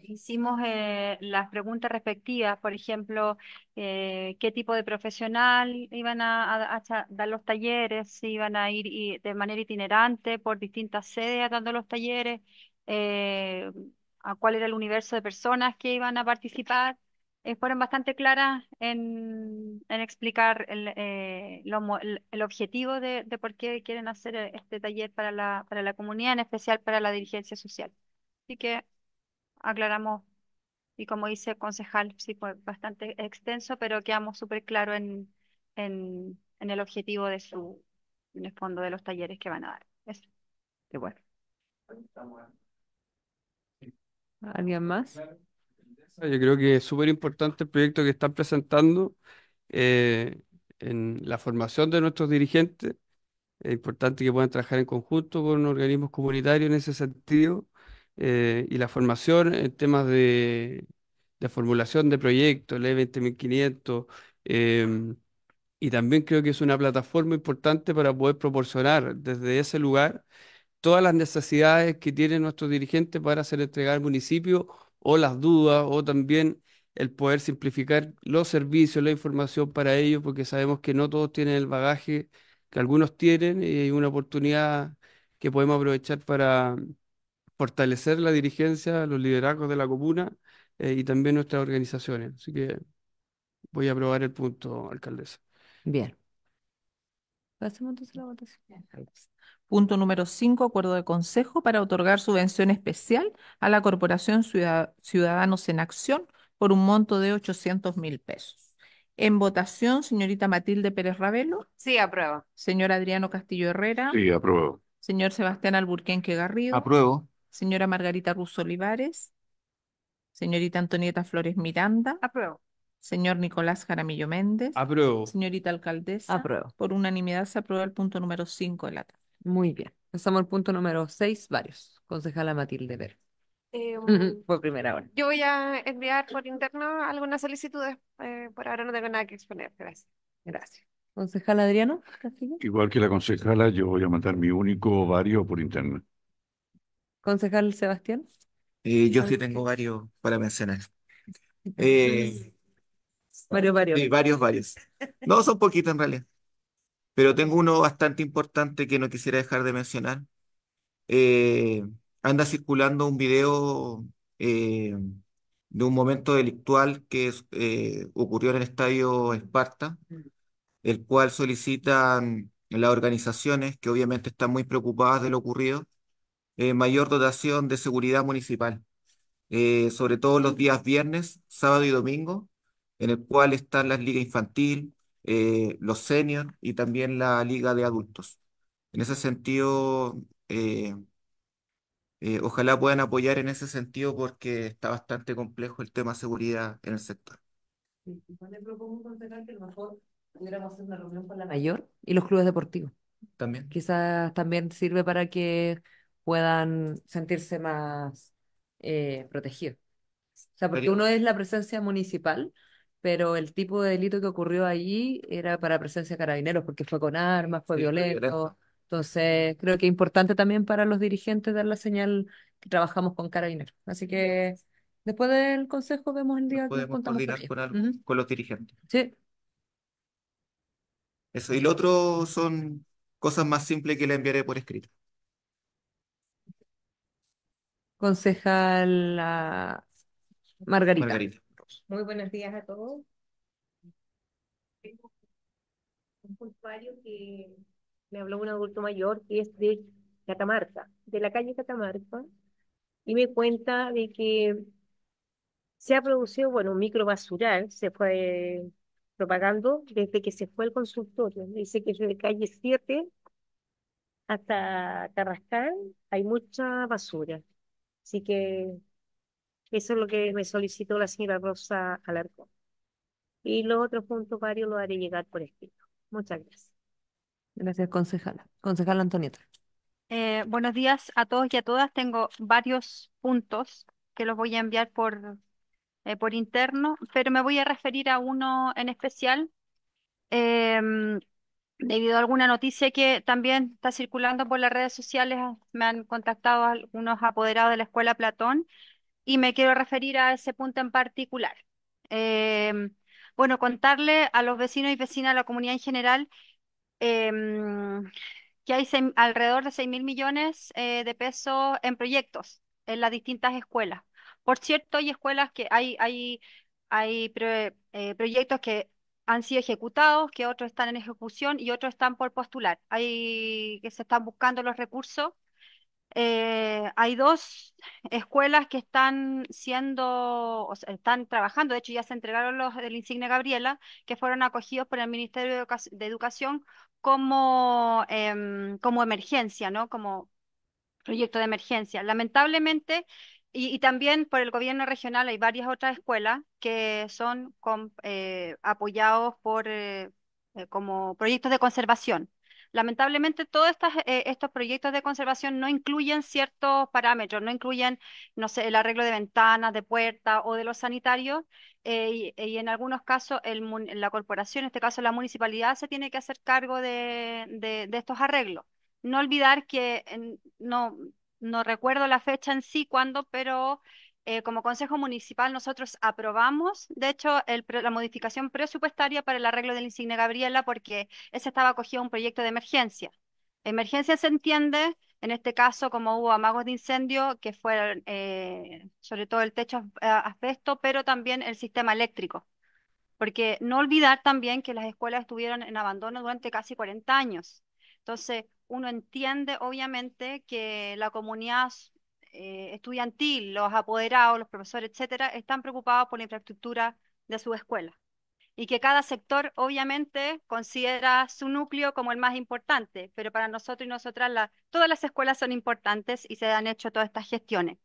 S11: hicimos eh, las preguntas respectivas, por ejemplo, eh, qué tipo de profesional iban a, dar los talleres, si iban a ir de manera itinerante por distintas sedes dando los talleres, eh, a cuál era el universo de personas que iban a participar eh, fueron bastante claras en, en explicar eh, el, el objetivo de, de, por qué quieren hacer eh, este taller para la, para la comunidad, en especial para la dirigencia social. Así que aclaramos, y como dice el concejal, sí fue bastante extenso, pero quedamos súper claros en, en, en, el objetivo de su, fondo de los talleres que van a dar. Eso.
S3: Qué bueno. ¿Alguien más? Yo
S12: creo que es súper importante el proyecto que están presentando eh, en la formación de nuestros dirigentes. Es importante que puedan trabajar en conjunto con organismos comunitarios en ese sentido eh, y la formación en temas de, formulación de proyectos, ley 20.500. Em, y también creo que es una plataforma importante para poder proporcionar desde ese lugar todas las necesidades que tienen nuestros dirigentes para hacer entregar al municipio o las dudas o también el poder simplificar los servicios, la información para ellos, porque sabemos que no todos tienen el bagaje que algunos tienen y hay una oportunidad que podemos aprovechar para fortalecer la dirigencia, los liderazgos de la comuna eh, y también nuestras organizaciones. Así que voy a aprobar el punto, alcaldesa.
S3: Bien. Pasemos entonces a la votación.
S4: Punto número 5, acuerdo de consejo para otorgar subvención especial a la Corporación Ciudadanos en Acción por un monto de 800 mil pesos. En votación, señorita Matilde Pérez Ravelo. Sí, aprueba. Señor Adriano Castillo Herrera. Sí, apruebo. Señor Sebastián Alburquenque Garrido. Apruebo. Señora Margarita Russo Olivares. Señorita Antonieta Flores Miranda. Apruebo. Señor Nicolás Jaramillo Méndez. Apruebo. Señorita Alcaldesa. Apruebo. Por unanimidad se aprueba el punto número 5 de la tarde. Muy bien. Pasamos al punto número 6,
S3: varios. Concejala Matilde Ver. Em, por primera hora.
S6: Yo voy a enviar por interno algunas solicitudes. Eh, por ahora no tengo nada que exponer. Gracias.
S3: Gracias. Concejal Adriano.
S12: Igual que la concejala, yo voy a mandar mi único vario por interno.
S3: Concejal Sebastián.
S2: Eh, yo sí tengo varios para mencionar. varios, varios. Eh, sí, varios, varios. No, son poquitos en realidad. Pero tengo uno bastante importante que no quisiera dejar de mencionar. Eh, anda circulando un video eh, de un momento delictual que eh, ocurrió en el estadio Esparta, mm. el cual solicitan las organizaciones, que obviamente están muy preocupadas de lo ocurrido, mayor dotación de seguridad municipal, sobre todo los días viernes, sábado y domingo, en el cual están las ligas infantil, eh, los seniors y también la liga de adultos. En ese sentido, eh, eh, ojalá puedan apoyar en ese sentido porque está bastante complejo el tema seguridad en el sector.
S3: yo le propongo, concejal, que a lo mejor pudiéramos hacer una reunión con la mayor y los clubes deportivos. También. Quizás también sirve para que puedan sentirse más protegidos. O sea, porque uno es la presencia municipal, pero el tipo de delito que ocurrió allí era para presencia de carabineros, porque fue con armas, fue violento. Entonces, creo que es importante también para los dirigentes dar la señal que trabajamos con carabineros. Así que después del consejo vemos el día que podemos contamos
S2: con, los dirigentes. Sí. Eso, y lo otro son cosas más simples que le enviaré por escrito.
S3: Concejal ah, Margarita. Margarita.
S6: Muy buenos días a todos.
S1: Tengo un usuario que
S6: me habló un adulto mayor que es de Catamarca, de la calle Catamarca, y me cuenta de que se ha producido, bueno, un basural, se fue propagando desde que se fue el consultorio. Dice que desde calle 7 hasta Carrascal hay mucha basura. Así que eso es lo que me solicitó la señora Rosa Alarcón. Y los otros puntos varios los haré llegar por escrito. Muchas
S11: gracias.
S3: Gracias, concejala. Concejala Antonieta.
S11: Eh, buenos días a todos y a todas. Tengo varios puntos que los voy a enviar por, eh, por interno, pero me voy a referir a uno en especial eh, debido a alguna noticia que también está circulando por las redes sociales. Me han contactado algunos apoderados de la escuela Platón y me quiero referir a ese punto en particular. Em, bueno, contarle a los vecinos y vecinas, a la comunidad en general, em, que hay alrededor de 6 mil millones eh, de pesos en proyectos en las distintas escuelas. Por cierto, hay escuelas que hay, hay, hay eh, proyectos que han sido ejecutados, que otros están en ejecución y otros están por postular. Hay que se están buscando los recursos eh, hay dos escuelas que están siendo, o están trabajando, de hecho ya se entregaron los del Insigne Gabriela, que fueron acogidos por el Ministerio de, Educación como, em, como emergencia, ¿no? Como proyecto de emergencia. Lamentablemente, y, también por el gobierno regional hay varias otras escuelas que son eh, apoyados por eh, como proyectos de conservación. Lamentablemente, todos eh, estos, proyectos de conservación no incluyen ciertos parámetros, no incluyen, no sé, el arreglo de ventanas, de puertas o de los sanitarios, eh, y, en algunos casos la corporación, en este caso la municipalidad, se tiene que hacer cargo de, estos arreglos. No olvidar que, no, no recuerdo la fecha en sí cuándo, pero eh, como Consejo Municipal nosotros aprobamos, de hecho, la modificación presupuestaria para el arreglo del insigne Gabriela porque ese estaba acogido a un proyecto de emergencia. Emergencia se entiende, en este caso, como hubo amagos de incendio, que fueron eh, sobre todo el techo afecto, pero también el sistema eléctrico. Porque no olvidar también que las escuelas estuvieron en abandono durante casi 40 años. Entonces, uno entiende, obviamente, que la comunidad eh, estudiantil, los apoderados, los profesores, etcétera, están preocupados por la infraestructura de su escuela y que cada sector obviamente considera su núcleo como el más importante, pero para nosotros y nosotras todas las escuelas son importantes y se han hecho todas estas gestiones.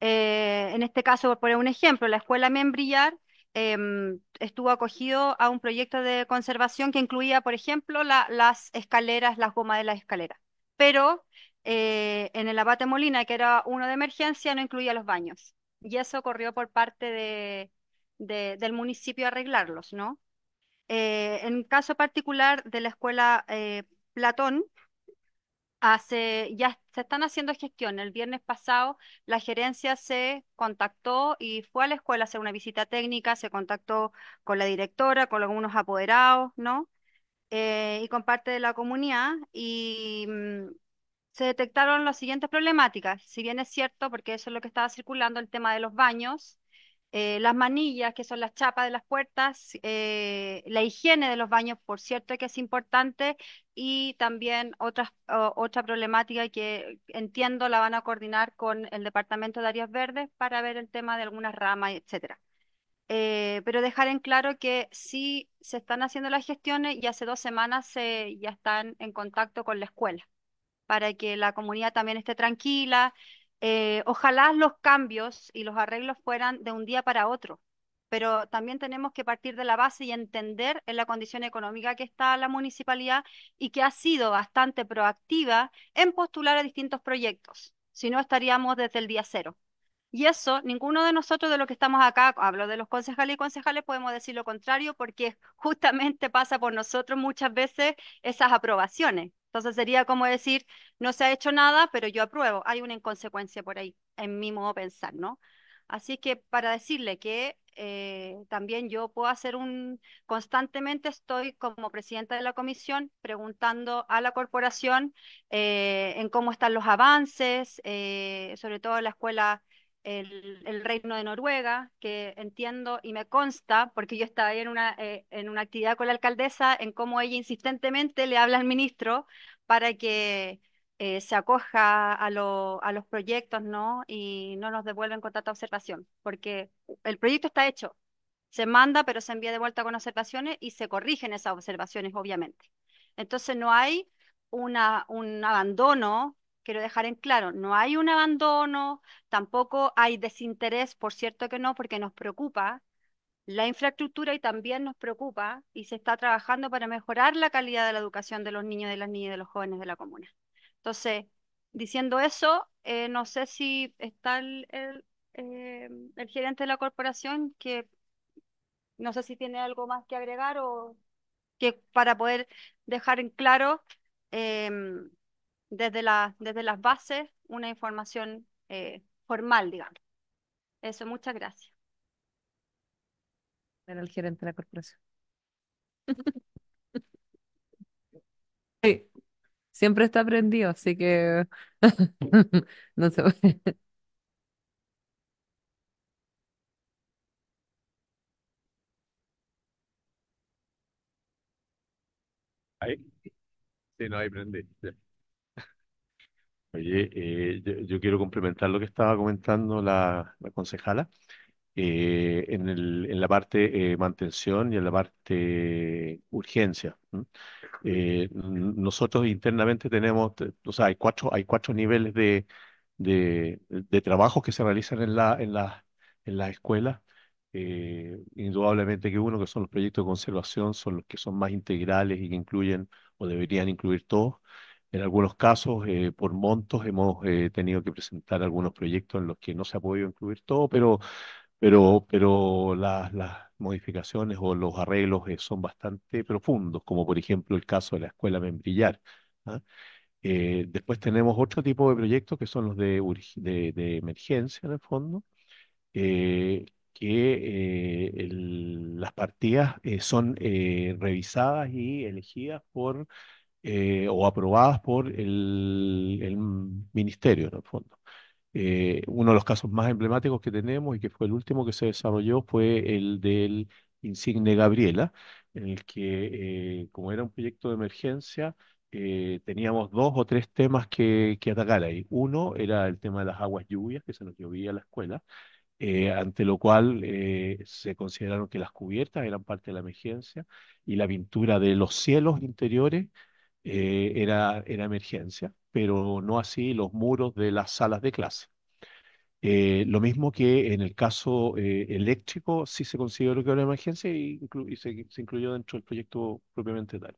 S11: Eh, en este caso, por poner un ejemplo, la escuela Membrillar em, estuvo acogido a un proyecto de conservación que incluía, por ejemplo, las escaleras, las gomas de las escaleras, pero eh, en el Abate Molina, que era uno de emergencia, no incluía los baños. Y eso corrió por parte de, del municipio arreglarlos, ¿no? Eh, en caso particular de la escuela eh, Platón, hace, ya se están haciendo gestión. El viernes pasado la gerencia se contactó y fue a la escuela a hacer una visita técnica, se contactó con la directora, con algunos apoderados, ¿no? y con parte de la comunidad y mm, se detectaron las siguientes problemáticas. Si bien es cierto, porque eso es lo que estaba circulando, el tema de los baños, eh, las manillas, que son las chapas de las puertas, eh, la higiene de los baños, por cierto, que es importante, y también otra problemática que entiendo la van a coordinar con el Departamento de Áreas Verdes para ver el tema de algunas ramas, etcétera. Eh, pero dejar en claro que sí se están haciendo las gestiones y hace dos semanas se, ya están en contacto con la escuela para que la comunidad también esté tranquila. Eh, ojalá los cambios y los arreglos fueran de un día para otro, pero también tenemos que partir de la base y entender en la condición económica que está la municipalidad y que ha sido bastante proactiva en postular a distintos proyectos, si no estaríamos desde el día cero. Y eso, ninguno de nosotros de los que estamos acá, hablo de los concejales y concejales, podemos decir lo contrario porque justamente pasa por nosotros muchas veces esas aprobaciones. Entonces sería como decir, no se ha hecho nada, pero yo apruebo. Hay una inconsecuencia por ahí, en mi modo de pensar, ¿no? Así que para decirle que eh, también yo puedo hacer un, constantemente estoy como presidenta de la comisión preguntando a la corporación eh, en cómo están los avances, eh, sobre todo en la escuela el, Reino de Noruega, que entiendo y me consta, porque yo estaba ahí en una, eh, en una actividad con la alcaldesa, en cómo ella insistentemente le habla al ministro para que eh, se acoja a, los proyectos ¿no? y no nos devuelven con tanta observación, porque el proyecto está hecho, se manda, pero se envía de vuelta con observaciones y se corrigen esas observaciones, obviamente. Entonces no hay una, un abandono quiero dejar en claro, no hay un abandono, tampoco hay desinterés, por cierto que no, porque nos preocupa la infraestructura y también nos preocupa y se está trabajando para mejorar la calidad de la educación de los niños, de las niñas y de los jóvenes de la comuna. Entonces, diciendo eso, eh, no sé si está eh, el, gerente de la corporación que no sé si tiene algo más que agregar o que para poder dejar en claro em, desde, la, desde las bases una información eh, formal, digamos. Eso, muchas gracias.
S3: el gerente de la corporación. Sí, siempre está prendido, así que no se puede.
S9: Ahí. Sí, no, ahí prendí. Oye, eh, yo, quiero complementar lo que estaba comentando la, concejala eh, en la parte eh, mantención y en la parte urgencia. nosotros internamente tenemos, o sea, hay cuatro, hay cuatro niveles de, de, trabajos que se realizan en las escuelas. indudablemente que uno, que son los proyectos de conservación, son los que son más integrales y que incluyen o deberían incluir todos. En algunos casos, eh, por montos, hemos eh, tenido que presentar algunos proyectos en los que no se ha podido incluir todo, pero, pero, pero las, modificaciones o los arreglos eh, son bastante profundos, como por ejemplo el caso de la escuela Membrillar. ¿ah? después tenemos otro tipo de proyectos que son los de, de, emergencia, en el fondo, que las partidas son revisadas y elegidas por eh, o aprobadas por el, ministerio, en el fondo. Eh, uno de los casos más emblemáticos que tenemos y que fue el último que se desarrolló fue el del Insigne Gabriela, en el que, eh, como era un proyecto de emergencia, teníamos dos o tres temas que, atacar ahí. Uno era el tema de las aguas lluvias, que se nos llovía a la escuela, ante lo cual se consideraron que las cubiertas eran parte de la emergencia y la pintura de los cielos interiores eh, era, era emergencia, pero no así los muros de las salas de clase. Eh, lo mismo que en el caso eh, eléctrico, sí se consideró que era una emergencia y, se, incluyó dentro del proyecto propiamente tal.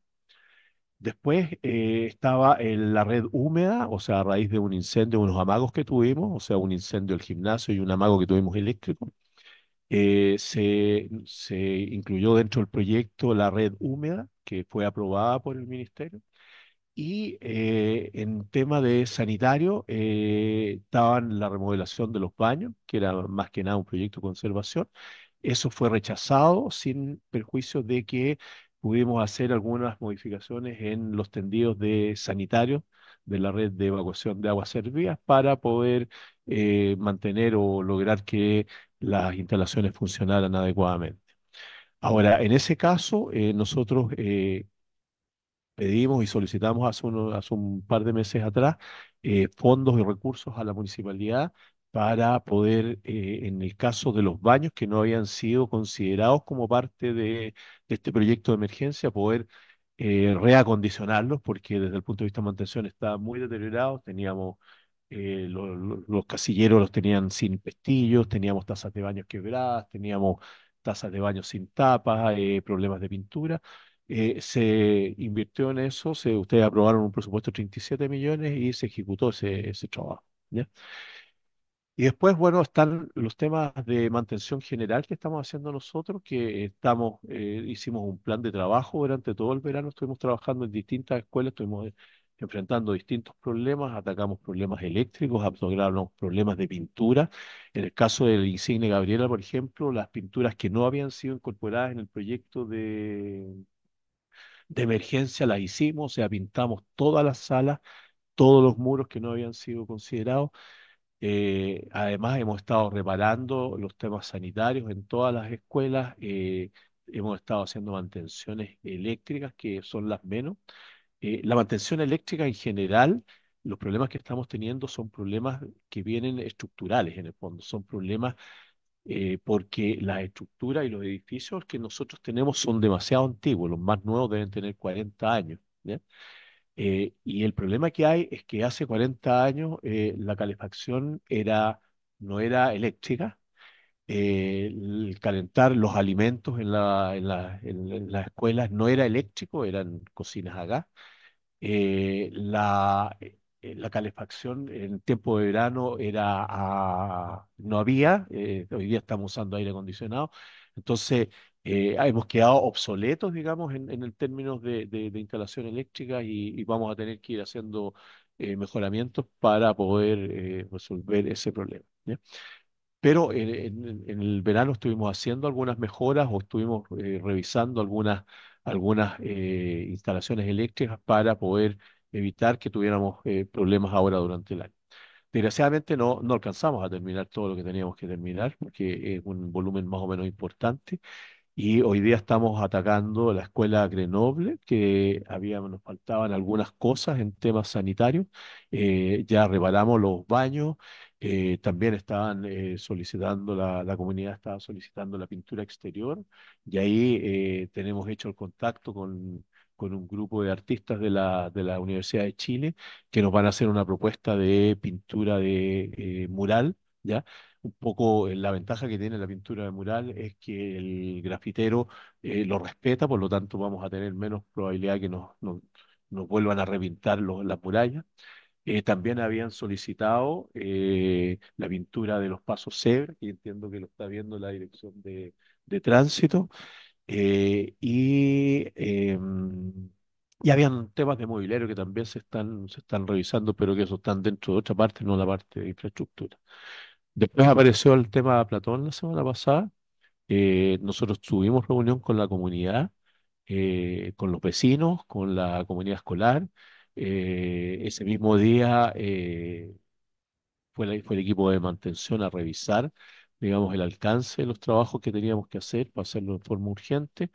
S9: Después estaba en la red húmeda, o sea, a raíz de un incendio, unos amagos que tuvimos, o sea, un incendio del gimnasio y un amago que tuvimos eléctrico. se, se incluyó dentro del proyecto la red húmeda, que fue aprobada por el ministerio. Y eh, en tema de sanitario, eh, estaban la remodelación de los baños, que era más que nada un proyecto de conservación. Eso fue rechazado sin perjuicio de que pudimos hacer algunas modificaciones en los tendidos de sanitario de la red de evacuación de aguas servidas para poder eh, mantener o lograr que las instalaciones funcionaran adecuadamente. Ahora, en ese caso, nosotros pedimos y solicitamos hace, un par de meses atrás eh, fondos y recursos a la municipalidad para poder, eh, en el caso de los baños que no habían sido considerados como parte de, este proyecto de emergencia, poder eh, reacondicionarlos, porque desde el punto de vista de mantención está muy deteriorado, teníamos los casilleros los tenían sin pestillos, teníamos tazas de baños quebradas, teníamos tazas de baños sin tapas, problemas de pintura, eh, se invirtió en eso, ustedes aprobaron un presupuesto de 37 millones y se ejecutó ese, trabajo. Y después, bueno, están los temas de mantención general que estamos haciendo nosotros, que estamos, eh, hicimos un plan de trabajo durante todo el verano, estuvimos trabajando en distintas escuelas, estuvimos eh, enfrentando distintos problemas, atacamos problemas eléctricos, atacamos problemas de pintura. En el caso del Insigne Gabriela, por ejemplo, las pinturas que no habían sido incorporadas en el proyecto de, de emergencia la hicimos, o sea, pintamos todas las salas, todos los muros que no habían sido considerados. Eh, además, hemos estado reparando los temas sanitarios en todas las escuelas, eh, hemos estado haciendo mantenciones eléctricas, que son las menos. Eh, la mantención eléctrica en general, los problemas que estamos teniendo son problemas que vienen estructurales en el fondo, son problemas eh, porque las estructuras y los edificios que nosotros tenemos son demasiado antiguos, los más nuevos deben tener 40 años. Eh, y el problema que hay es que hace 40 años eh, la calefacción era, no era eléctrica, el calentar los alimentos en, en, las escuelas no era eléctrico, eran cocinas a gas. la, eh, la calefacción en tiempo de verano era ah, no había, eh, hoy día estamos usando aire acondicionado, entonces eh, hemos quedado obsoletos, digamos, en, el términos de, instalación eléctrica y, vamos a tener que ir haciendo mejoramientos para poder resolver ese problema. Pero en, el verano estuvimos haciendo algunas mejoras o estuvimos revisando algunas, algunas instalaciones eléctricas para poder evitar que tuviéramos eh, problemas ahora durante el año. Desgraciadamente no, no alcanzamos a terminar todo lo que teníamos que terminar, porque es un volumen más o menos importante. Y hoy día estamos atacando la escuela Grenoble, que nos faltaban algunas cosas en temas sanitarios. Eh, ya reparamos los baños, eh, también estaban solicitando, la, comunidad estaba solicitando la pintura exterior y ahí tenemos hecho el contacto con con un grupo de artistas de la, de la Universidad de Chile que nos van a hacer una propuesta de pintura de eh, mural, ¿ya? un poco eh, la ventaja que tiene la pintura de mural es que el grafitero eh, lo respeta, por lo tanto vamos a tener menos probabilidad que nos, nos, vuelvan a repintar las murallas. también habían solicitado la pintura de los pasos cebra, que entiendo que lo está viendo la dirección de, de tránsito. Eh, y, eh, habían temas de mobiliario que también se están, se están revisando, pero que eso están dentro de otra parte, no la parte de infraestructura. Después apareció el tema de Platón la semana pasada. Eh, nosotros tuvimos reunión con la comunidad, eh, con los vecinos, con la comunidad escolar. ese mismo día fue, fue el equipo de mantención a revisar digamos, el alcance de los trabajos que teníamos que hacer para hacerlo de forma urgente.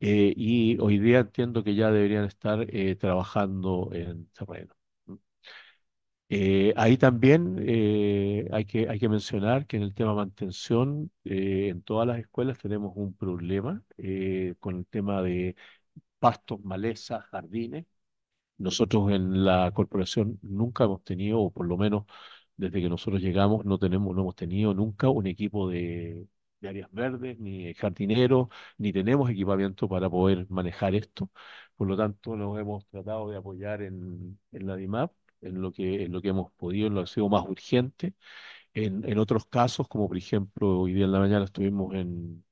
S9: Eh, y hoy día entiendo que ya deberían estar eh, trabajando en terreno. Eh, ahí también hay, que, hay que mencionar que en el tema de mantención, en todas las escuelas tenemos un problema con el tema de pastos, malezas, jardines. Nosotros en la corporación nunca hemos tenido, o por lo menos desde que nosotros llegamos no tenemos, no hemos tenido nunca un equipo de, áreas verdes, ni jardineros, ni tenemos equipamiento para poder manejar esto. Por lo tanto, nos hemos tratado de apoyar en, la DIMAP, en lo que, en lo que hemos podido, en lo que ha sido más urgente. En, otros casos, como por ejemplo, hoy día en la mañana estuvimos en,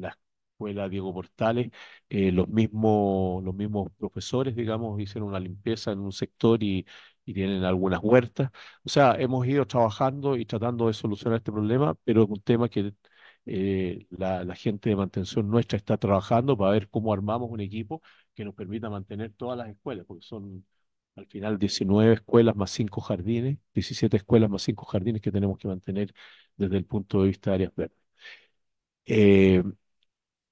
S9: la escuela Diego Portales, eh, los, mismos, los mismos profesores, digamos, hicieron una limpieza en un sector y, y tienen algunas huertas. O sea, hemos ido trabajando y tratando de solucionar este problema, pero es un tema que eh, la, gente de mantención nuestra está trabajando para ver cómo armamos un equipo que nos permita mantener todas las escuelas, porque son al final 19 escuelas más 5 jardines, 17 escuelas más 5 jardines que tenemos que mantener desde el punto de vista de áreas verdes. Eh,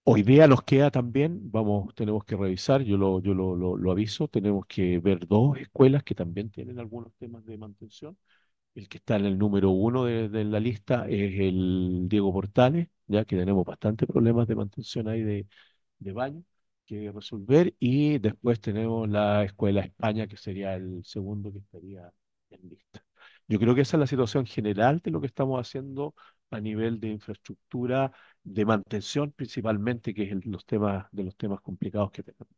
S9: Hoy día los queda también, vamos, tenemos que revisar, yo lo, yo lo, lo, aviso, tenemos que ver dos escuelas que también tienen algunos temas de mantención. El que está en el número uno de, de, la lista es el Diego Portales, ya que tenemos bastante problemas de mantención ahí de, de baño que resolver. Y después tenemos la Escuela España, que sería el segundo que estaría en lista. Yo creo que esa es la situación general de lo que estamos haciendo a nivel de infraestructura de mantención principalmente, que es los temas, de los temas complicados que tenemos.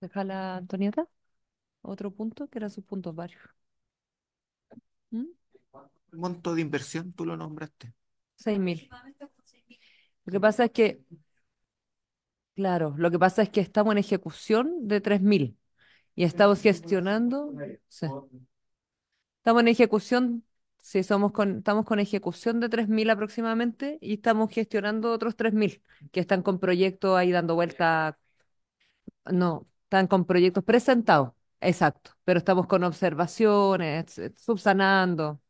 S3: Déjala, Antonieta. Otro punto, que eran sus puntos varios.
S2: ¿Mm? ¿Cuánto monto de inversión tú lo nombraste.
S3: Seis mil. Lo que pasa es que, claro, lo que pasa es que estamos en ejecución de tres mil. y estamos gestionando, estamos en ejecución si somos con, estamos con ejecución de 3.000 aproximadamente y estamos gestionando otros 3.000 que están con proyectos ahí dando vuelta, no, están con proyectos presentados, exacto, pero estamos con observaciones, eh, subsanando.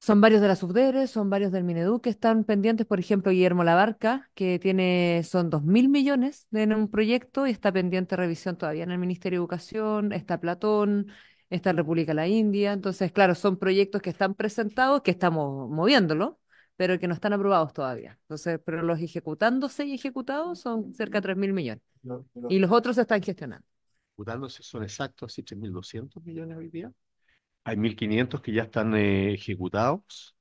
S3: Son varios de las Subdere, son varios del Mineduc, que están pendientes, por ejemplo, Guillermo Labarca, que tiene, son dos millones en un proyecto y está pendiente revisión todavía en el Ministerio de Educación, está Platón, está en República de la India. Entonces, claro, son proyectos que están presentados, que estamos moviéndolo, pero que no están aprobados todavía. Entonces, pero los ejecutándose y ejecutados son cerca de 3.000 mil millones. Y los otros se están gestionando.
S9: Ejecutándose son exactos 7.200 millones hoy día. Hay 1.500 que ya están eh, ejecutados.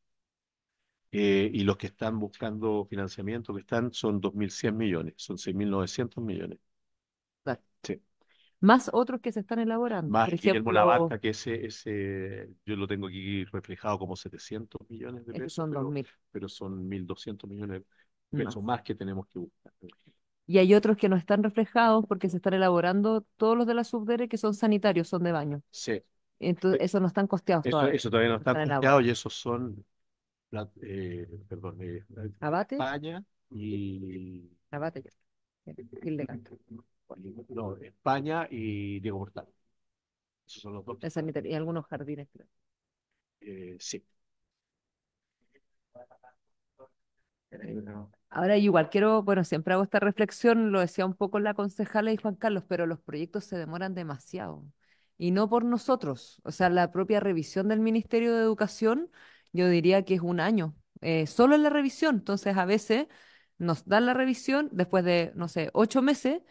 S9: Eh, y los que están buscando financiamiento que están son 2.100 millones, son 6.900 millones
S3: más otros que se están elaborando. Más por ejemplo, Guillermo
S9: que ese, ese, yo lo tengo aquí reflejado como 700 millones de pesos. pero, son 1.200 millones de pesos más. que tenemos que buscar.
S3: Y hay otros que no están reflejados porque se están elaborando todos los de la subdere que son sanitarios, son de baño. Sí. Entonces, eh, eso no están costeados eso, todavía. Eso todavía no está costeados y
S9: esos son, eh, perdón, eh,
S3: Abate. España
S9: y... Abate, España y Diego Portal. Esos son los dos.
S3: Y algunos jardines, creo.
S9: Eh, sí.
S3: Ahora igual quiero, bueno, siempre hago esta reflexión, lo decía un poco la concejala y Juan Carlos, pero los proyectos se demoran demasiado. Y no por nosotros. O sea, la propia revisión del Ministerio de Educación, yo diría que es un año. Eh, solo en la revisión. Entonces, a veces nos dan la revisión después de, no sé, ocho meses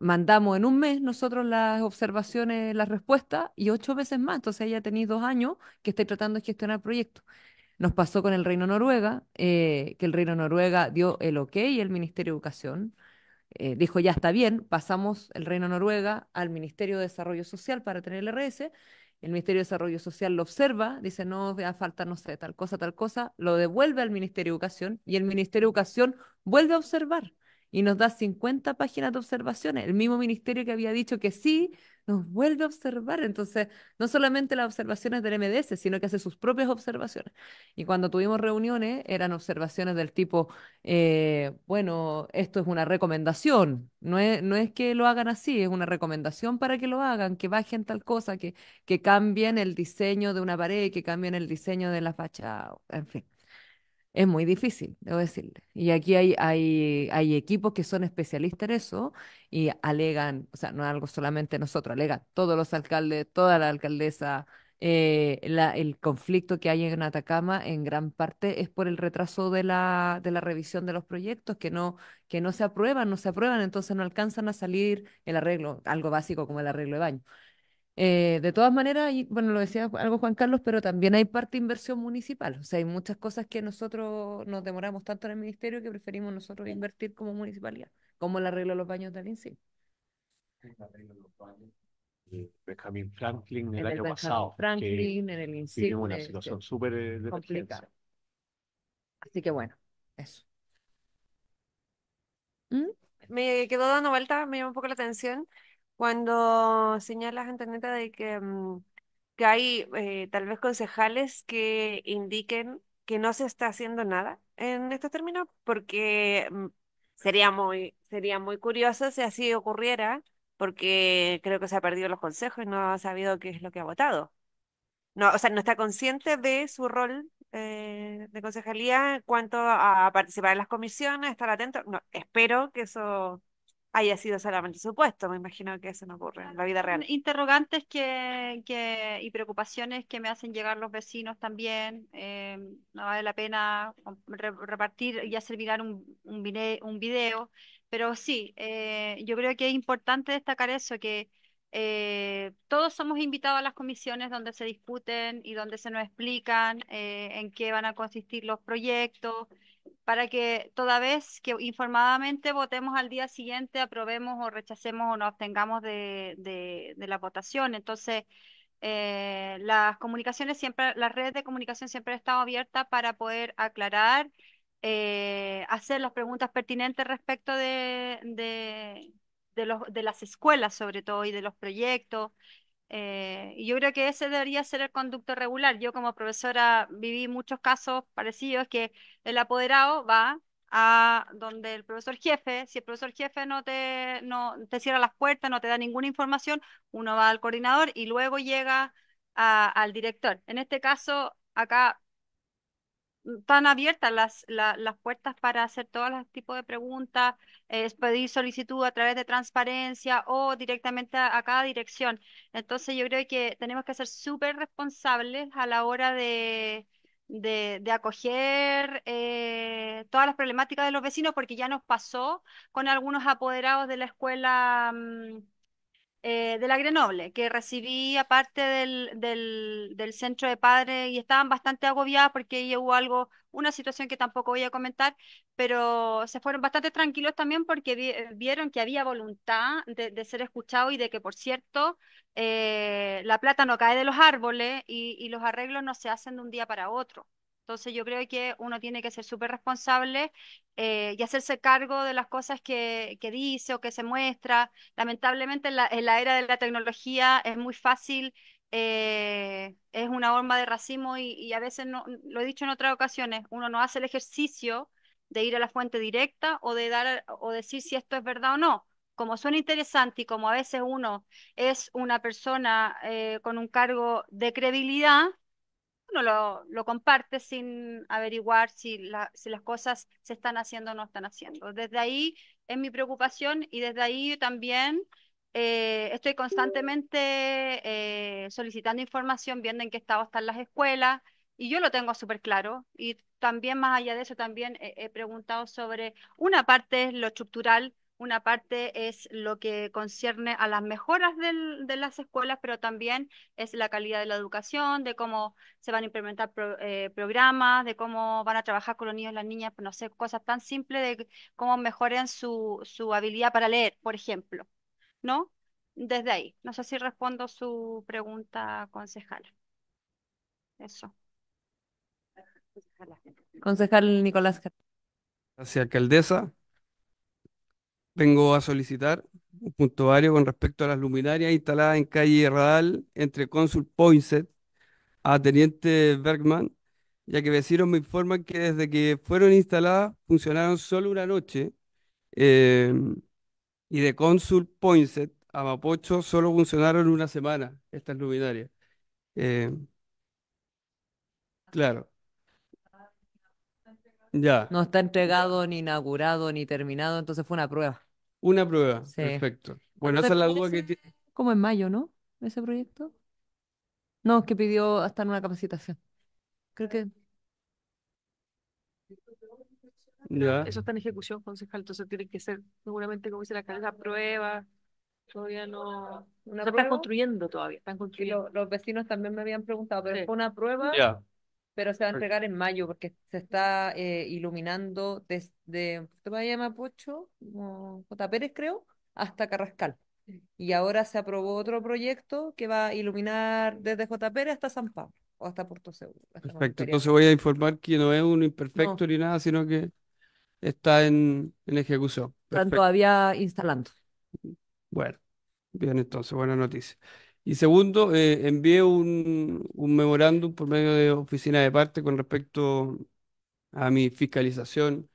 S3: mandamos en un mes nosotros las observaciones, las respuestas y ocho veces más. Entonces ya tenéis dos años que esté tratando de gestionar el proyecto. Nos pasó con el Reino Noruega, eh, que el Reino Noruega dio el ok y el Ministerio de Educación. Eh, dijo, ya está bien, pasamos el Reino Noruega al Ministerio de Desarrollo Social para tener el RS. El Ministerio de Desarrollo Social lo observa, dice, no, vea falta, no sé, tal cosa, tal cosa, lo devuelve al Ministerio de Educación y el Ministerio de Educación vuelve a observar y nos da 50 páginas de observaciones. El mismo ministerio que había dicho que sí, nos vuelve a observar. Entonces, no solamente las observaciones del MDS, sino que hace sus propias observaciones. Y cuando tuvimos reuniones, eran observaciones del tipo, eh, bueno, esto es una recomendación, no es, no es que lo hagan así, es una recomendación para que lo hagan, que bajen tal cosa, que, que cambien el diseño de una pared, que cambien el diseño de la fachada, en fin es muy difícil, debo decirle. Y aquí hay, hay, hay equipos que son especialistas en eso y alegan, o sea, no es algo solamente nosotros, alegan todos los alcaldes, toda la alcaldesa. Eh, el conflicto que hay en Atacama en gran parte es por el retraso de la, de la revisión de los proyectos que no, que no se aprueban, no se aprueban, entonces no alcanzan a salir el arreglo, algo básico como el arreglo de baño. Eh, de todas maneras, bueno, lo decía algo Juan Carlos, pero también hay parte inversión municipal. O sea, hay muchas cosas que nosotros nos demoramos tanto en el ministerio que preferimos nosotros invertir como municipalidad, como el arreglo de los baños de baños
S9: Sí. Benjamin Franklin el, el año pasado. Franklin, en el una eh, situación súper eh, complicada.
S6: Así que bueno, eso. Mm, me quedó dando vuelta, me llama un poco la atención cuando señalas, Antonieta, de que, mm, que hay eh, tal vez concejales que indiquen que no se está haciendo nada en estos términos, porque mm, sería muy, sería muy curioso si así ocurriera, porque creo que se ha perdido los consejos y no ha sabido qué es lo que ha votado. No, o sea, no está consciente de su rol eh, de concejalía en cuanto a participar en las comisiones, estar atento. No, espero que eso
S11: haya sido solamente supuesto. Me imagino que eso no ocurre en la vida real. Interrogantes que, y preocupaciones que me hacen llegar los vecinos también. Eh, no vale la pena repartir y hacer virar un, un, video, Pero sí, eh, yo creo que es importante destacar eso, que eh, todos somos invitados a las comisiones donde se discuten y donde se nos explican en qué van a consistir los proyectos para que toda vez que informadamente votemos al día siguiente, aprobemos o rechacemos o no obtengamos de, la votación. Entonces, eh, las comunicaciones siempre, las redes de comunicación siempre están abiertas para poder aclarar, eh, hacer las preguntas pertinentes respecto de, de, de las escuelas sobre todo y de los proyectos. Eh, y yo creo que ese debería ser el conducto regular. Yo como profesora viví muchos casos parecidos que el apoderado va a donde el profesor jefe, si el profesor jefe no te, te cierra las puertas, no te da ninguna información, uno va al coordinador y luego llega al director. En este caso, acá están abiertas las, las puertas para hacer todos los tipos de preguntas, pedir solicitud a través de transparencia o directamente a, cada dirección. Entonces yo creo que tenemos que ser súper responsables a la hora de, de, acoger eh, todas las problemáticas de los vecinos, porque ya nos pasó con algunos apoderados de la escuela. Mm, eh, de la Grenoble, que recibí aparte del, del, del centro de padres y estaban bastante agobiadas porque ahí hubo algo, una situación que tampoco voy a comentar, pero se fueron bastante tranquilos también porque eh, vieron que había voluntad de, ser escuchado y de que, por cierto, eh, la plata no cae de los árboles y, y los arreglos no se hacen de un día para otro. Entonces yo creo que uno tiene que ser súper responsable eh, y hacerse cargo de las cosas que, dice o que se muestra. Lamentablemente en la, era de la tecnología es muy fácil, eh, es una forma de racismo y, a veces, no, lo he dicho en otras ocasiones, uno no hace el ejercicio de ir a la fuente directa o de dar o decir si esto es verdad o no. Como suena interesante y como a veces uno es una persona eh, con un cargo de credibilidad, uno lo, comparte sin averiguar si, las cosas se están haciendo o no están haciendo. Desde ahí es mi preocupación y desde ahí también eh, estoy constantemente eh, solicitando información, viendo en qué estado están las escuelas, y yo lo tengo súper claro. Y también, más allá de eso, también he, he preguntado sobre, una parte lo estructural, una parte es lo que concierne a las mejoras de las escuelas, pero también es la calidad de la educación, de cómo se van a implementar eh, programas, de cómo van a trabajar con los niños y las niñas, no sé, cosas tan simples de cómo mejoren su, habilidad para leer, por ejemplo, ¿no? Desde ahí. No sé si respondo su pregunta, concejal. Eso.
S3: Concejal Nicolás.
S12: Gracias, alcaldesa. Vengo a solicitar un punto puntuario con respecto a las luminarias instaladas en calle Radal entre Cónsul Poinsett a Teniente Bergman, ya que vecinos me informan que desde que fueron instaladas funcionaron solo una noche em, y de Cónsul Poinsett a Mapocho solo funcionaron una semana estas luminarias. Em, claro. Ya. No
S3: está entregado, ni inaugurado, ni terminado, entonces fue una prueba.
S12: Una prueba, perfecto. Bueno, esa es la duda que tiene.
S3: como en mayo, ¿no? Ese proyecto. No, que pidió hasta en una capacitación. Creo que
S5: Eso está en ejecución, concejal, entonces tiene que ser seguramente, como dice la carga,
S3: prueba, todavía no... Se está construyendo todavía, están los vecinos también me habían preguntado, pero es una prueba Ya pero se va a entregar en mayo porque se está eh, iluminando desde se llama, Pocho? J. Pérez creo, hasta Carrascal. Y ahora se aprobó otro proyecto que va a iluminar desde J. Pérez hasta San Pablo o hasta Puerto Seguro. Perfecto, entonces
S12: voy a informar que no es un imperfecto ni nada, sino que está en, en ejecución.
S3: Están todavía instalando.
S12: Bueno, bien entonces, buena noticia. Y segundo, eh, envié un, memorándum por medio de oficina de parte con respecto a mi fiscalización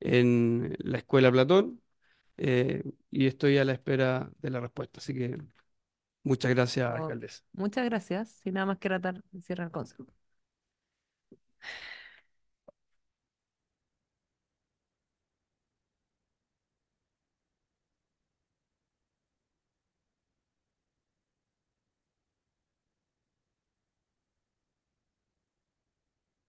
S12: en la escuela Platón eh, y estoy a la espera de la respuesta. Así que muchas gracias, oh, alcaldesa.
S3: Muchas gracias. Sin nada más que tratar, cierra el consejo.